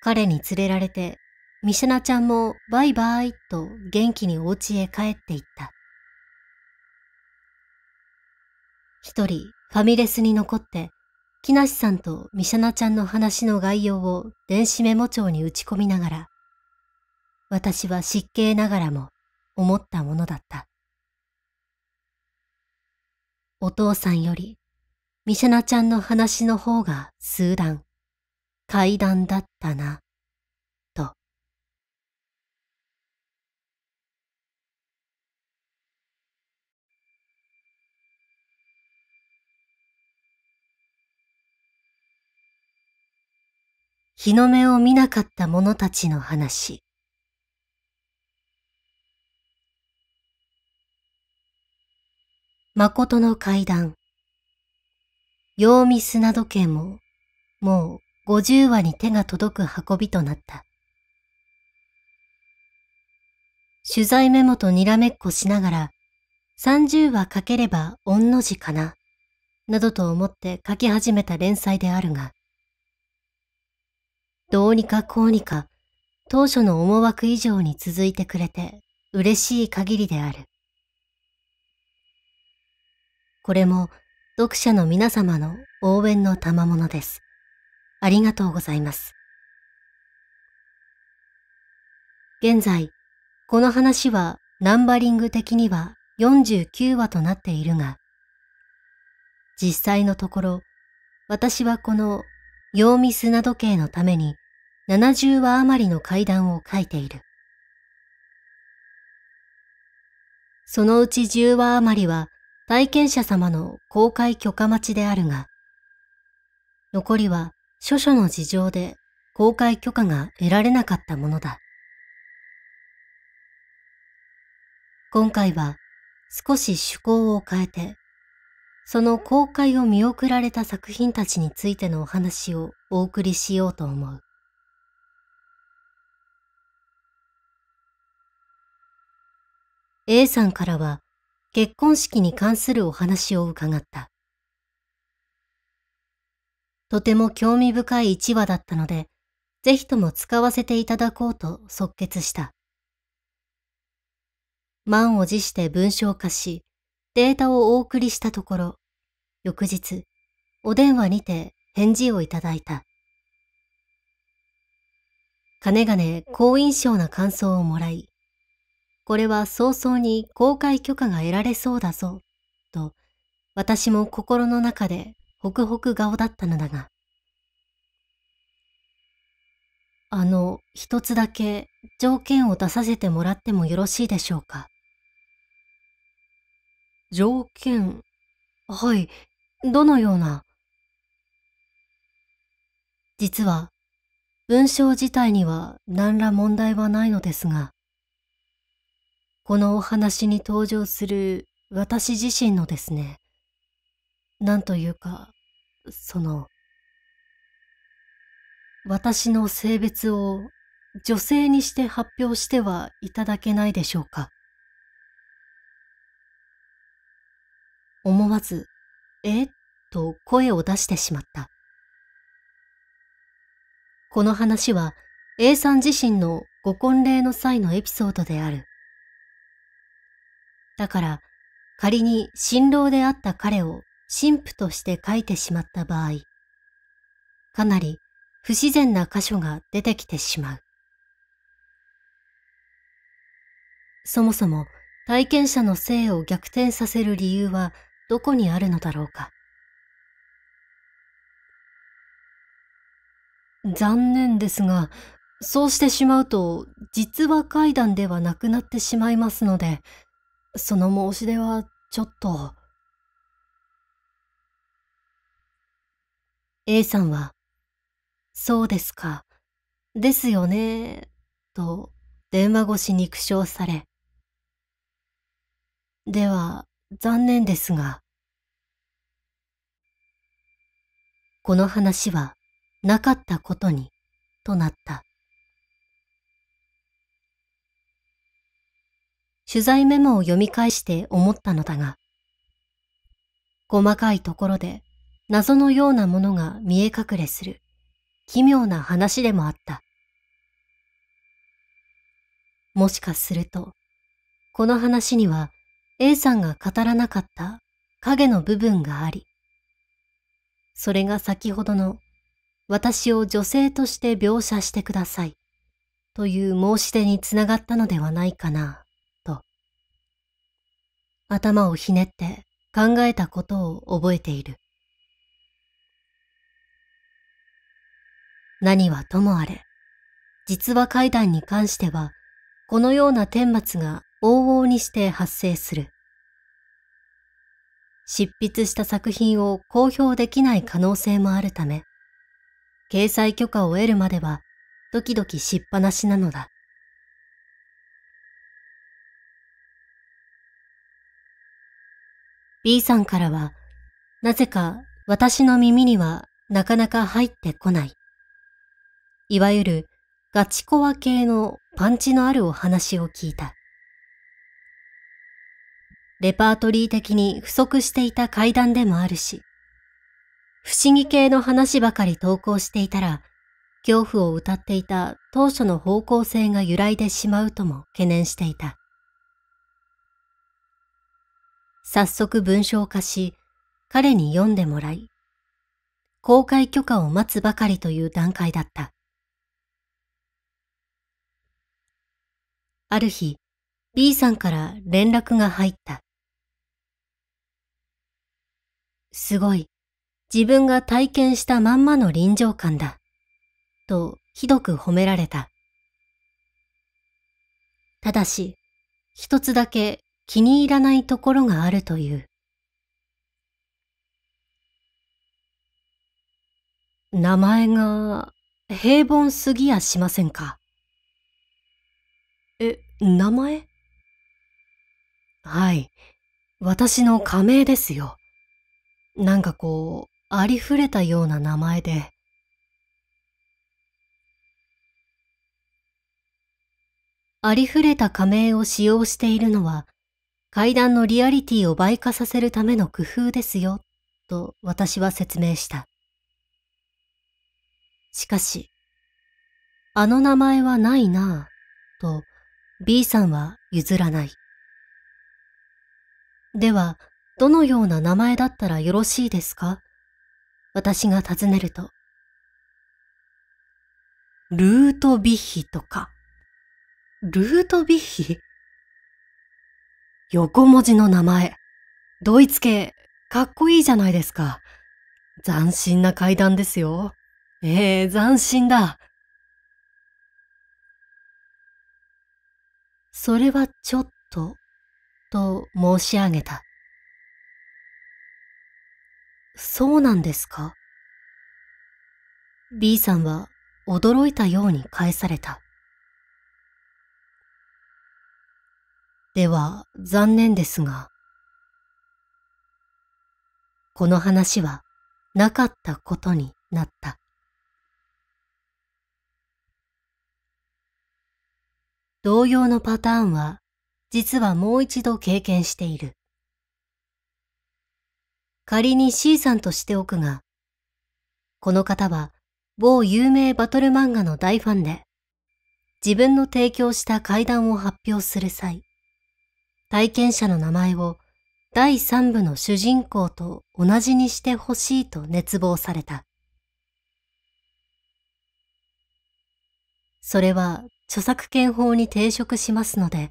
彼に連れられて、ミシャナちゃんもバイバイと元気にお家へ帰っていった。一人ファミレスに残って、木梨さんとミシャナちゃんの話の概要を電子メモ帳に打ち込みながら、私は失敬ながらも思ったものだった。お父さんより、ミシャナちゃんの話の方が数段、階段だったな、と。日の目を見なかった者たちの話。誠の階段。曜見砂時計も、もう50話に手が届く運びとなった。取材メモとにらめっこしながら、30話書ければ御の字かな、などと思って書き始めた連載であるが、どうにかこうにか、当初の思惑以上に続いてくれて嬉しい限りである。これも読者の皆様の応援の賜物です。ありがとうございます。現在、この話はナンバリング的には49話となっているが、実際のところ、私はこの曜日砂時計のために70話余りの階段を書いている。そのうち10話余りは体験者様の公開許可待ちであるが、残りは諸々の事情で公開許可が得られなかったものだ。今回は少し趣向を変えて、その公開を見送られた作品たちについてのお話をお送りしようと思う。A さんからは結婚式に関するお話を伺った。とても興味深い一話だったので、ぜひとも使わせていただこうと即決した。満を持して文章化し、データをお送りしたところ、翌日、お電話にて返事をいただいた。かねがね好印象な感想をもらい、これは早々に公開許可が得られそうだぞ、と、私も心の中でホクホク顔だったのだが。あの、一つだけ条件を出させてもらってもよろしいでしょうか。条件はい、どのような実は、文章自体には何ら問題はないのですが、このお話に登場する私自身のですね、なんというか、その、私の性別を女性にして発表してはいただけないでしょうか。思わず、えと声を出してしまった。この話は A さん自身のご婚礼の際のエピソードである。だから、仮に新郎であった彼を神父として書いてしまった場合、かなり不自然な箇所が出てきてしまう。そもそも体験者の性を逆転させる理由はどこにあるのだろうか。残念ですが、そうしてしまうと実話階談ではなくなってしまいますので、その申し出はちょっと。A さんは、そうですか、ですよね、と電話越しに苦笑され。では、残念ですが。この話はなかったことに、となった。取材メモを読み返して思ったのだが、細かいところで謎のようなものが見え隠れする奇妙な話でもあった。もしかすると、この話には A さんが語らなかった影の部分があり、それが先ほどの私を女性として描写してくださいという申し出につながったのではないかな。頭をひねって考えたことを覚えている。何はともあれ、実話怪談に関しては、このような顛末が往々にして発生する。執筆した作品を公表できない可能性もあるため、掲載許可を得るまでは、ドキドキしっぱなしなのだ。B さんからは、なぜか私の耳にはなかなか入ってこない。いわゆるガチコア系のパンチのあるお話を聞いた。レパートリー的に不足していた階段でもあるし、不思議系の話ばかり投稿していたら、恐怖を歌っていた当初の方向性が揺らいでしまうとも懸念していた。早速文章化し、彼に読んでもらい、公開許可を待つばかりという段階だった。ある日、B さんから連絡が入った。すごい。自分が体験したまんまの臨場感だ。と、ひどく褒められた。ただし、一つだけ気に入らないところがあるという。名前が平凡すぎやしませんかえ、名前はい。私の仮名ですよ。なんかこう、ありふれたような名前で。ありふれた仮名を使用しているのは、階段のリアリティを倍化させるための工夫ですよ、と私は説明した。しかし、あの名前はないなぁ、と B さんは譲らない。では、どのような名前だったらよろしいですか私が尋ねると。ルートビヒとか。ルートビヒ横文字の名前。ドイツ系、かっこいいじゃないですか。斬新な階段ですよ。ええー、斬新だ。それはちょっと、と申し上げた。そうなんですか ?B さんは驚いたように返された。では残念ですが。この話はなかったことになった。同様のパターンは実はもう一度経験している。仮に C さんとしておくが、この方は某有名バトル漫画の大ファンで、自分の提供した怪談を発表する際、体験者の名前を第三部の主人公と同じにしてほしいと熱望された。それは著作権法に抵触しますので、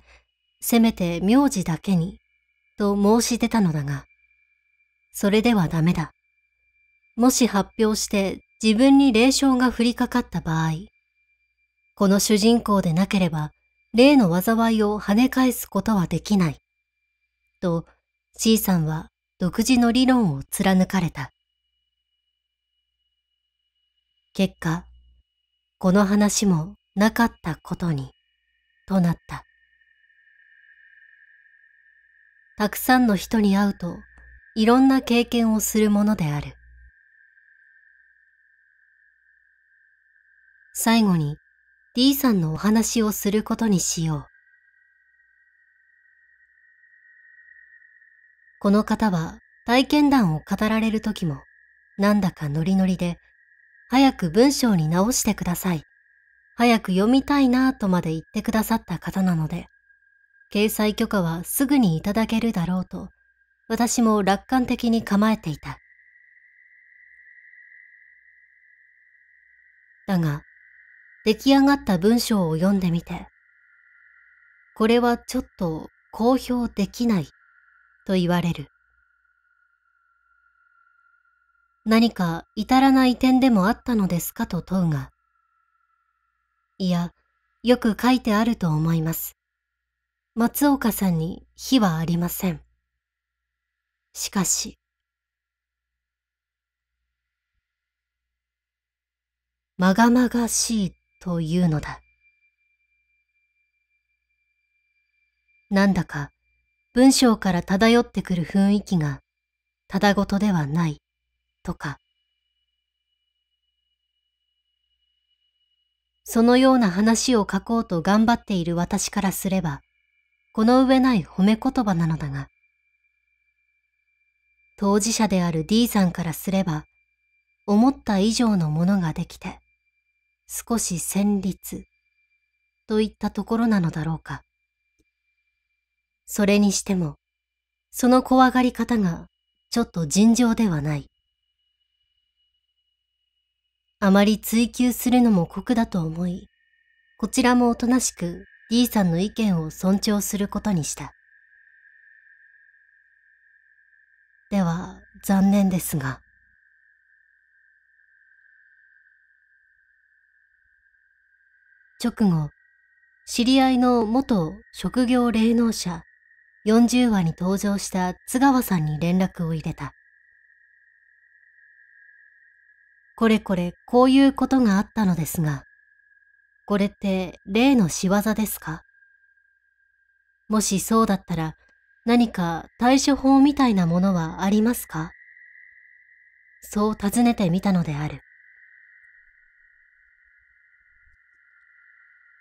せめて名字だけに、と申し出たのだが、それではダメだ。もし発表して自分に霊障が降りかかった場合、この主人公でなければ例の災いを跳ね返すことはできない。と C さんは独自の理論を貫かれた。結果、この話もなかったことに、となった。たくさんの人に会うと、いろんな経験をするものである。最後に、D さんのお話をすることにしよう。この方は体験談を語られる時も、なんだかノリノリで、早く文章に直してください。早く読みたいなぁとまで言ってくださった方なので、掲載許可はすぐにいただけるだろうと、私も楽観的に構えていた。だが、出来上がった文章を読んでみて、これはちょっと公表できないと言われる。何か至らない点でもあったのですかと問うが、いや、よく書いてあると思います。松岡さんに非はありません。しかし、まがまがしいというのだ。なんだか文章から漂ってくる雰囲気がただごとではないとか。そのような話を書こうと頑張っている私からすれば、この上ない褒め言葉なのだが、当事者である D さんからすれば、思った以上のものができて、少し戦慄といったところなのだろうか。それにしても、その怖がり方がちょっと尋常ではない。あまり追求するのも酷だと思い、こちらもおとなしく D さんの意見を尊重することにした。では、残念ですが。直後、知り合いの元職業霊能者40話に登場した津川さんに連絡を入れた。これこれこういうことがあったのですが、これって例の仕業ですかもしそうだったら何か対処法みたいなものはありますかそう尋ねてみたのである。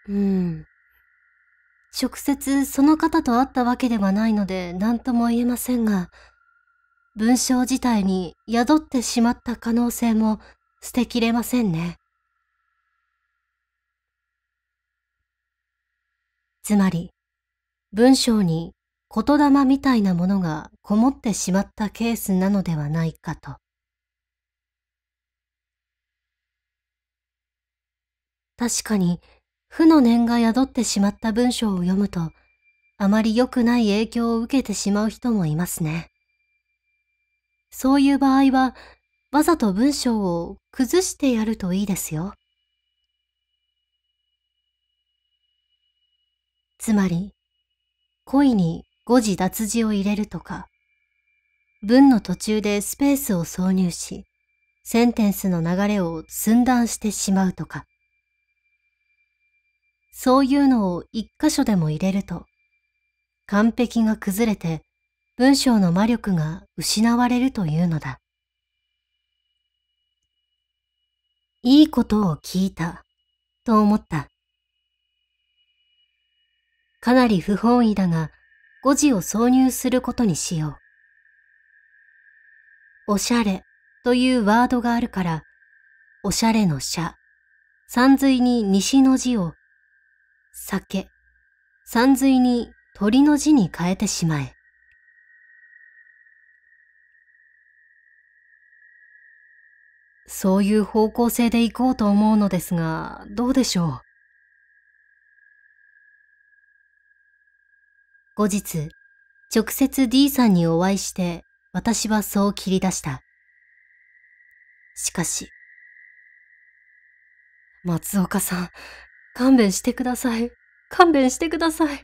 うん。直接その方と会ったわけではないので何とも言えませんが、文章自体に宿ってしまった可能性も捨てきれませんね。つまり、文章に言霊みたいなものがこもってしまったケースなのではないかと。確かに、負の念が宿ってしまった文章を読むと、あまり良くない影響を受けてしまう人もいますね。そういう場合は、わざと文章を崩してやるといいですよ。つまり、恋に誤字脱字を入れるとか、文の途中でスペースを挿入し、センテンスの流れを寸断してしまうとか、そういうのを一箇所でも入れると、完璧が崩れて文章の魔力が失われるというのだ。いいことを聞いた、と思った。かなり不本意だが、誤字を挿入することにしよう。おしゃれというワードがあるから、おしゃれのしゃ、山水に西の字を酒、山髄に鳥の字に変えてしまえ。そういう方向性で行こうと思うのですが、どうでしょう。後日、直接 D さんにお会いして、私はそう切り出した。しかし、松岡さん、勘弁してください。勘弁してください。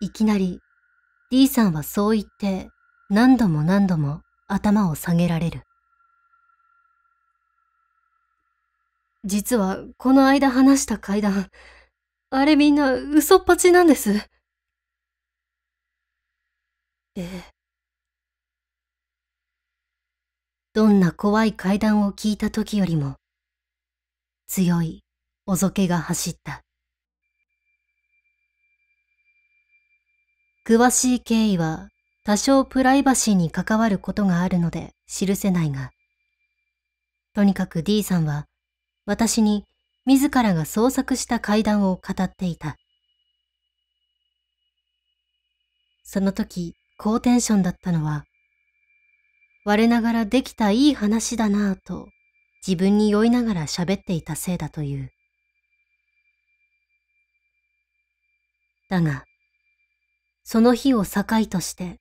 いきなり D さんはそう言って何度も何度も頭を下げられる。実はこの間話した階段、あれみんな嘘っぱちなんです。ええ。どんな怖い階段を聞いた時よりも強い、おぞけが走った。詳しい経緯は多少プライバシーに関わることがあるので記せないが、とにかく D さんは私に自らが創作した階段を語っていた。その時、高テンションだったのは、我ながらできたいい話だなぁと自分に酔いながら喋っていたせいだという。だが、その日を境として、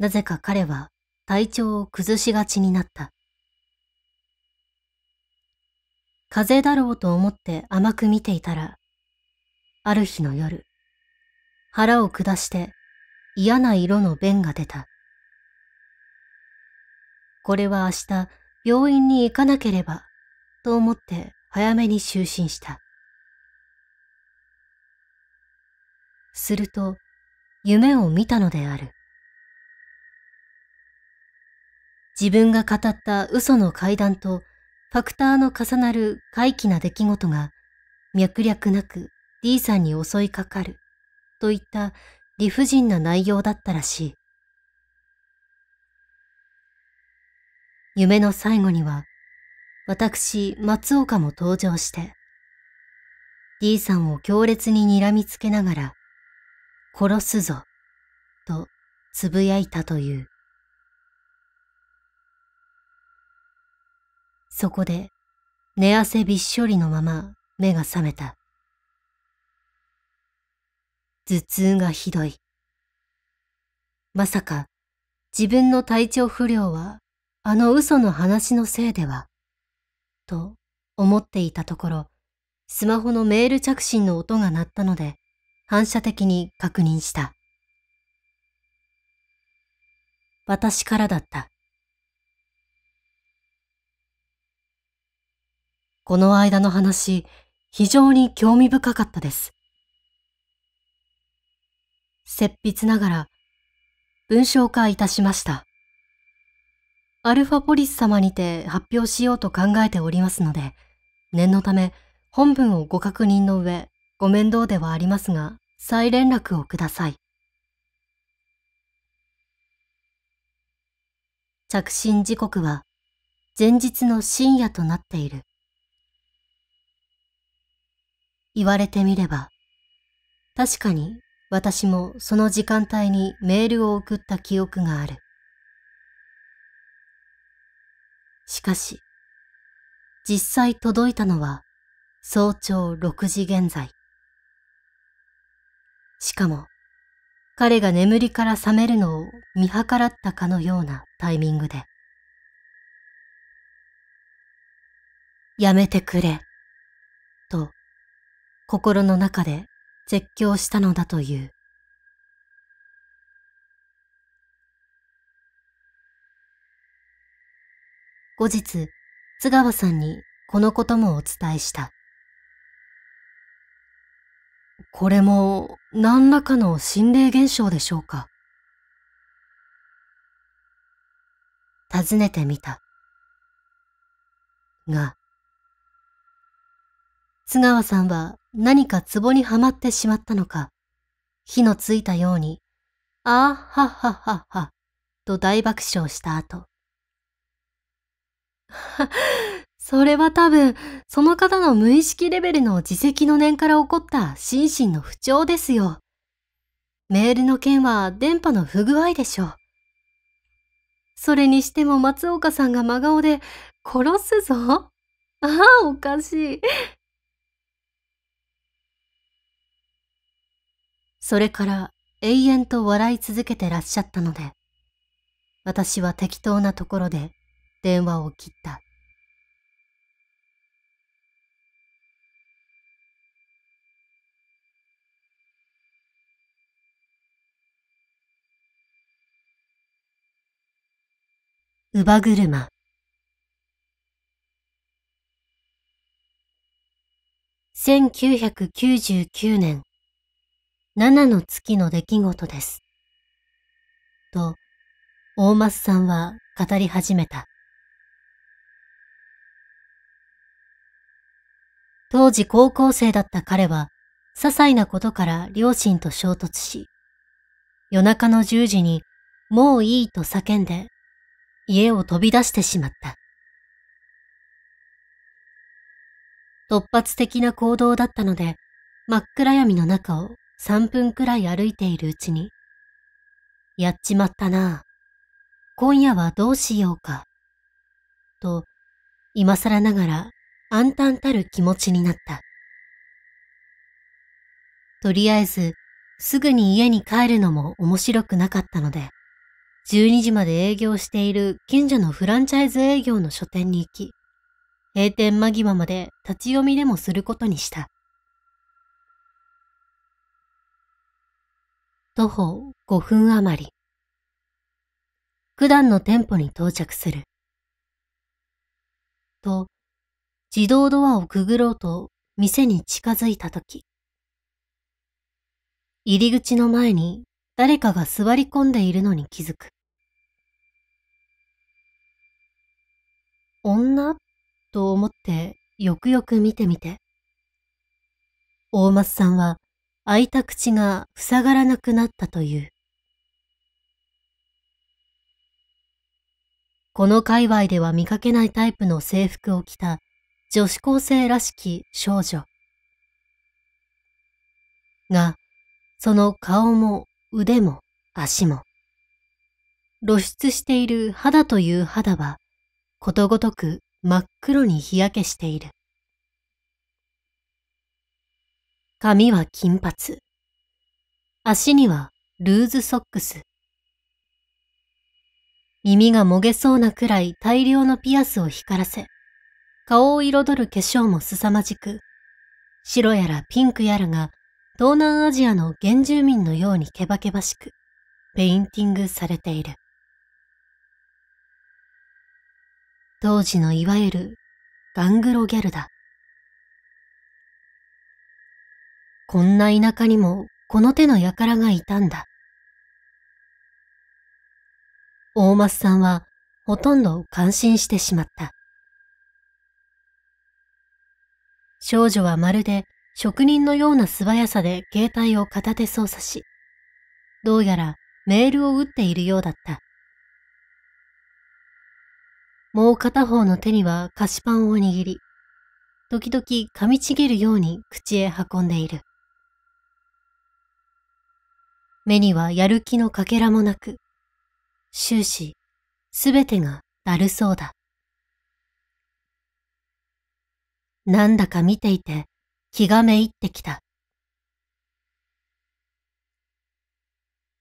なぜか彼は体調を崩しがちになった。風邪だろうと思って甘く見ていたら、ある日の夜、腹を下して嫌な色の便が出た。これは明日、病院に行かなければ、と思って早めに就寝した。すると、夢を見たのである。自分が語った嘘の階段とファクターの重なる怪奇な出来事が脈略なく D さんに襲いかかるといった理不尽な内容だったらしい。夢の最後には、私、松岡も登場して、D さんを強烈に睨みつけながら、殺すぞ、と呟いたという。そこで、寝汗びっしょりのまま目が覚めた。頭痛がひどい。まさか、自分の体調不良はあの嘘の話のせいでは、と思っていたところ、スマホのメール着信の音が鳴ったので、反射的に確認した。私からだった。この間の話、非常に興味深かったです。切筆ながら、文章化いたしました。アルファポリス様にて発表しようと考えておりますので、念のため本文をご確認の上、ご面倒ではありますが、再連絡をください。着信時刻は前日の深夜となっている。言われてみれば、確かに私もその時間帯にメールを送った記憶がある。しかし、実際届いたのは早朝6時現在。しかも、彼が眠りから覚めるのを見計らったかのようなタイミングで。やめてくれ、と心の中で絶叫したのだという。後日、津川さんにこのこともお伝えした。これも何らかの心霊現象でしょうか尋ねてみた。が、津川さんは何か壺にはまってしまったのか、火のついたように、ああはっはっはっは、と大爆笑した後、それは多分、その方の無意識レベルの自責の念から起こった心身の不調ですよ。メールの件は電波の不具合でしょう。それにしても松岡さんが真顔で、殺すぞ ああ、おかしい。それから永遠と笑い続けてらっしゃったので、私は適当なところで電話を切った。乳母車1999年七の月の出来事です。と、大松さんは語り始めた。当時高校生だった彼は、些細なことから両親と衝突し、夜中の10時にもういいと叫んで、家を飛び出してしまった。突発的な行動だったので、真っ暗闇の中を3分くらい歩いているうちに、やっちまったな今夜はどうしようか。と、今更ながら暗淡たる気持ちになった。とりあえず、すぐに家に帰るのも面白くなかったので、12時まで営業している近所のフランチャイズ営業の書店に行き、閉店間際まで立ち読みでもすることにした。徒歩5分余り。九段の店舗に到着する。と、自動ドアをくぐろうと店に近づいたとき、入り口の前に誰かが座り込んでいるのに気づく。女と思ってよくよく見てみて。大松さんは開いた口が塞がらなくなったという。この界隈では見かけないタイプの制服を着た女子高生らしき少女。が、その顔も腕も足も、露出している肌という肌は、ことごとく真っ黒に日焼けしている。髪は金髪。足にはルーズソックス。耳がもげそうなくらい大量のピアスを光らせ、顔を彩る化粧も凄まじく、白やらピンクやらが東南アジアの原住民のようにけばけばしく、ペインティングされている。当時のいわゆるガングロギャルだ。こんな田舎にもこの手の輩がいたんだ。大松さんはほとんど感心してしまった。少女はまるで職人のような素早さで携帯を片手操作し、どうやらメールを打っているようだった。もう片方の手には菓子パンを握り、時々噛みちぎるように口へ運んでいる。目にはやる気のかけらもなく、終始すべてがだるそうだ。なんだか見ていて気がめいってきた。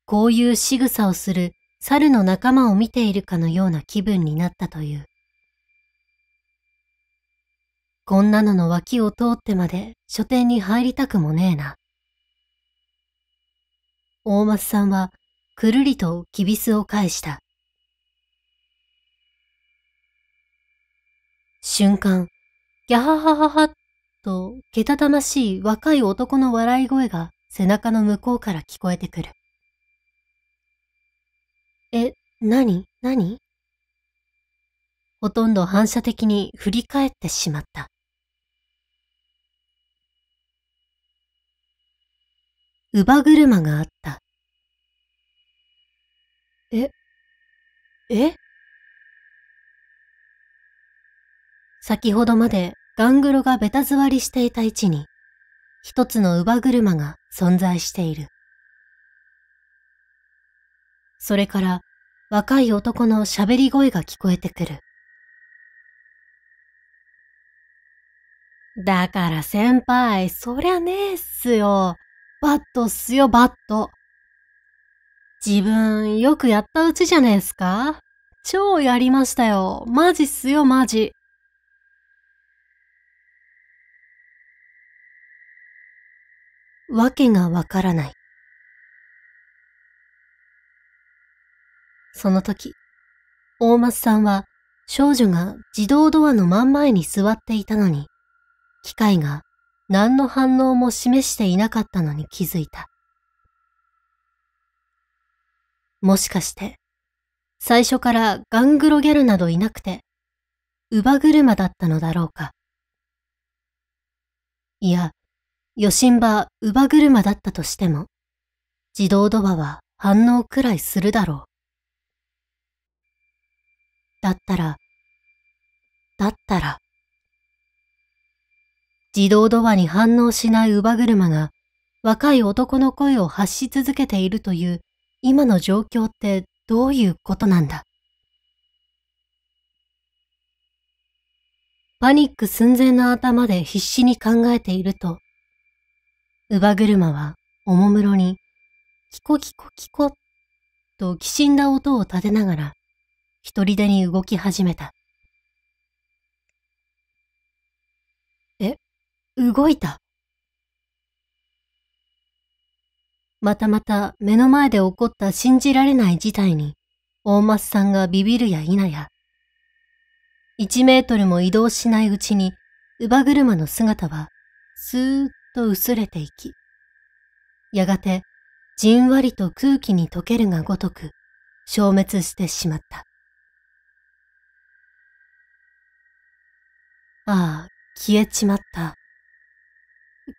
こういう仕草をする猿の仲間を見ているかのような気分になったという。こんなのの脇を通ってまで書店に入りたくもねえな。大松さんはくるりとキビスを返した。瞬間、やはははは、と、けたたましい若い男の笑い声が背中の向こうから聞こえてくる。え、なになにほとんど反射的に振り返ってしまった。乳母車があった。え、え先ほどまでガングロがベタ座りしていた位置に、一つの乳母車が存在している。それから若い男の喋り声が聞こえてくる。だから先輩、そりゃねえっすよ。バットっすよ、バット。自分、よくやったうちじゃねえっすか超やりましたよ。マジっすよ、マジ。わけがわからない。その時、大松さんは少女が自動ドアの真ん前に座っていたのに、機械が何の反応も示していなかったのに気づいた。もしかして、最初からガングロギャルなどいなくて、乳母車だったのだろうか。いや、余震場、乳母車だったとしても、自動ドアは反応くらいするだろう。だったら、だったら、自動ドアに反応しない乳母車が若い男の声を発し続けているという今の状況ってどういうことなんだパニック寸前の頭で必死に考えていると乳母車はおもむろに、キコキコキコ、ときしんだ音を立てながら、一人でに動き始めた。え、動いた。またまた目の前で起こった信じられない事態に、大松さんがビビるや否や、一メートルも移動しないうちに、乳母車の姿は、スーッと薄れていき、やがてじんわりと空気に溶けるがごとく消滅してしまった。ああ、消えちまった。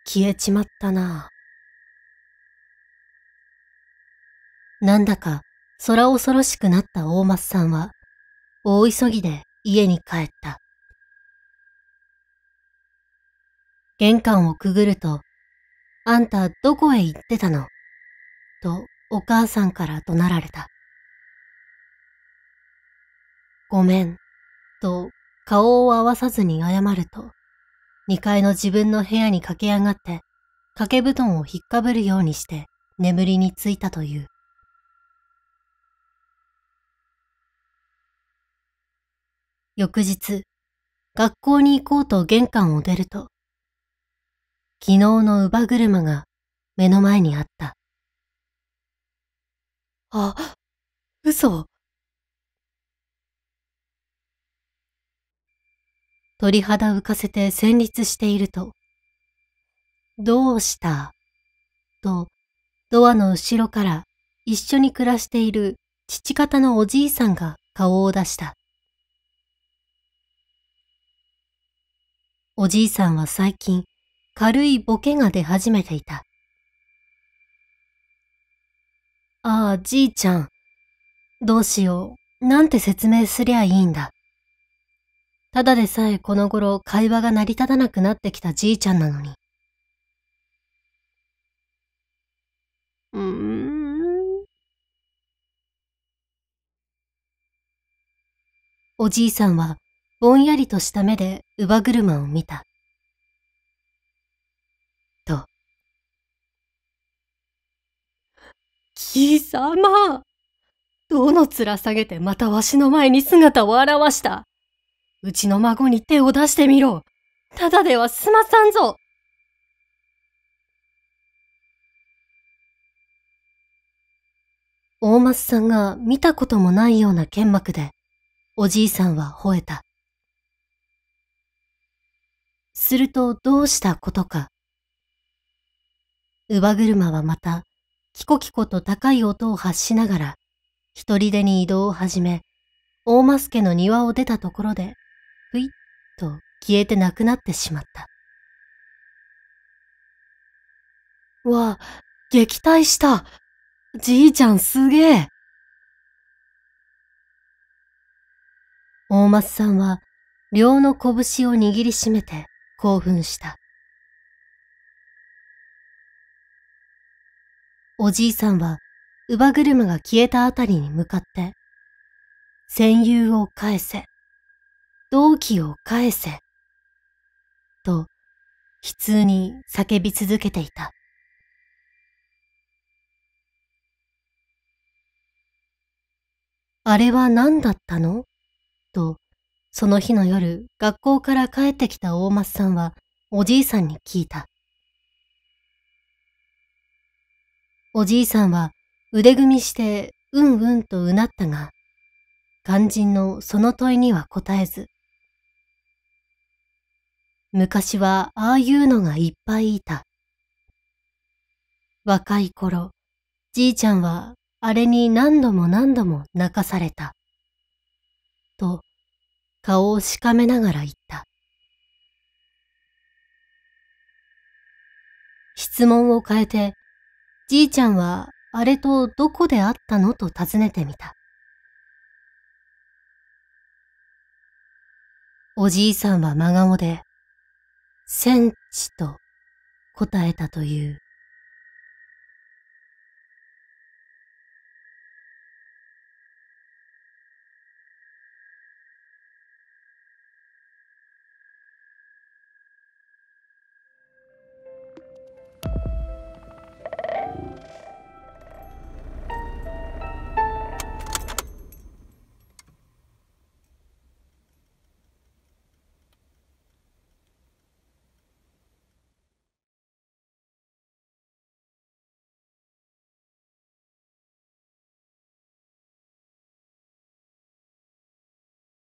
消えちまったな。なんだか空恐ろしくなった大松さんは、大急ぎで家に帰った。玄関をくぐると、あんたどこへ行ってたのとお母さんから怒鳴られた。ごめん、と顔を合わさずに謝ると、二階の自分の部屋に駆け上がって、掛け布団を引っかぶるようにして眠りについたという。翌日、学校に行こうと玄関を出ると、昨日の乳母車が目の前にあった。あ、嘘。鳥肌浮かせて戦慄していると、どうしたと、ドアの後ろから一緒に暮らしている父方のおじいさんが顔を出した。おじいさんは最近、軽いボケが出始めていた。ああ、じいちゃん。どうしよう。なんて説明すりゃいいんだ。ただでさえこの頃会話が成り立たなくなってきたじいちゃんなのに。うーん。おじいさんはぼんやりとした目で乳母車を見た。貴様どの面下げてまたわしの前に姿を現したうちの孫に手を出してみろただでは済まさんぞ大松さんが見たこともないような剣幕で、おじいさんは吠えた。するとどうしたことか。乳母車はまたキコキコと高い音を発しながら、一人でに移動を始め、大マスケの庭を出たところで、ふいっと消えてなくなってしまった。わ、撃退した。じいちゃんすげえ。大松さんは、両の拳を握りしめて興奮した。おじいさんは、乳母車が消えたあたりに向かって、戦友を返せ、同期を返せ、と、悲痛に叫び続けていた。あれは何だったのと、その日の夜、学校から帰ってきた大松さんは、おじいさんに聞いた。おじいさんは腕組みしてうんうんとうなったが、肝心のその問いには答えず。昔はああいうのがいっぱいいた。若い頃、じいちゃんはあれに何度も何度も泣かされた。と、顔をしかめながら言った。質問を変えて、じいちゃんはあれとどこで会ったのと尋ねてみた。おじいさんは真顔で、センチと答えたという。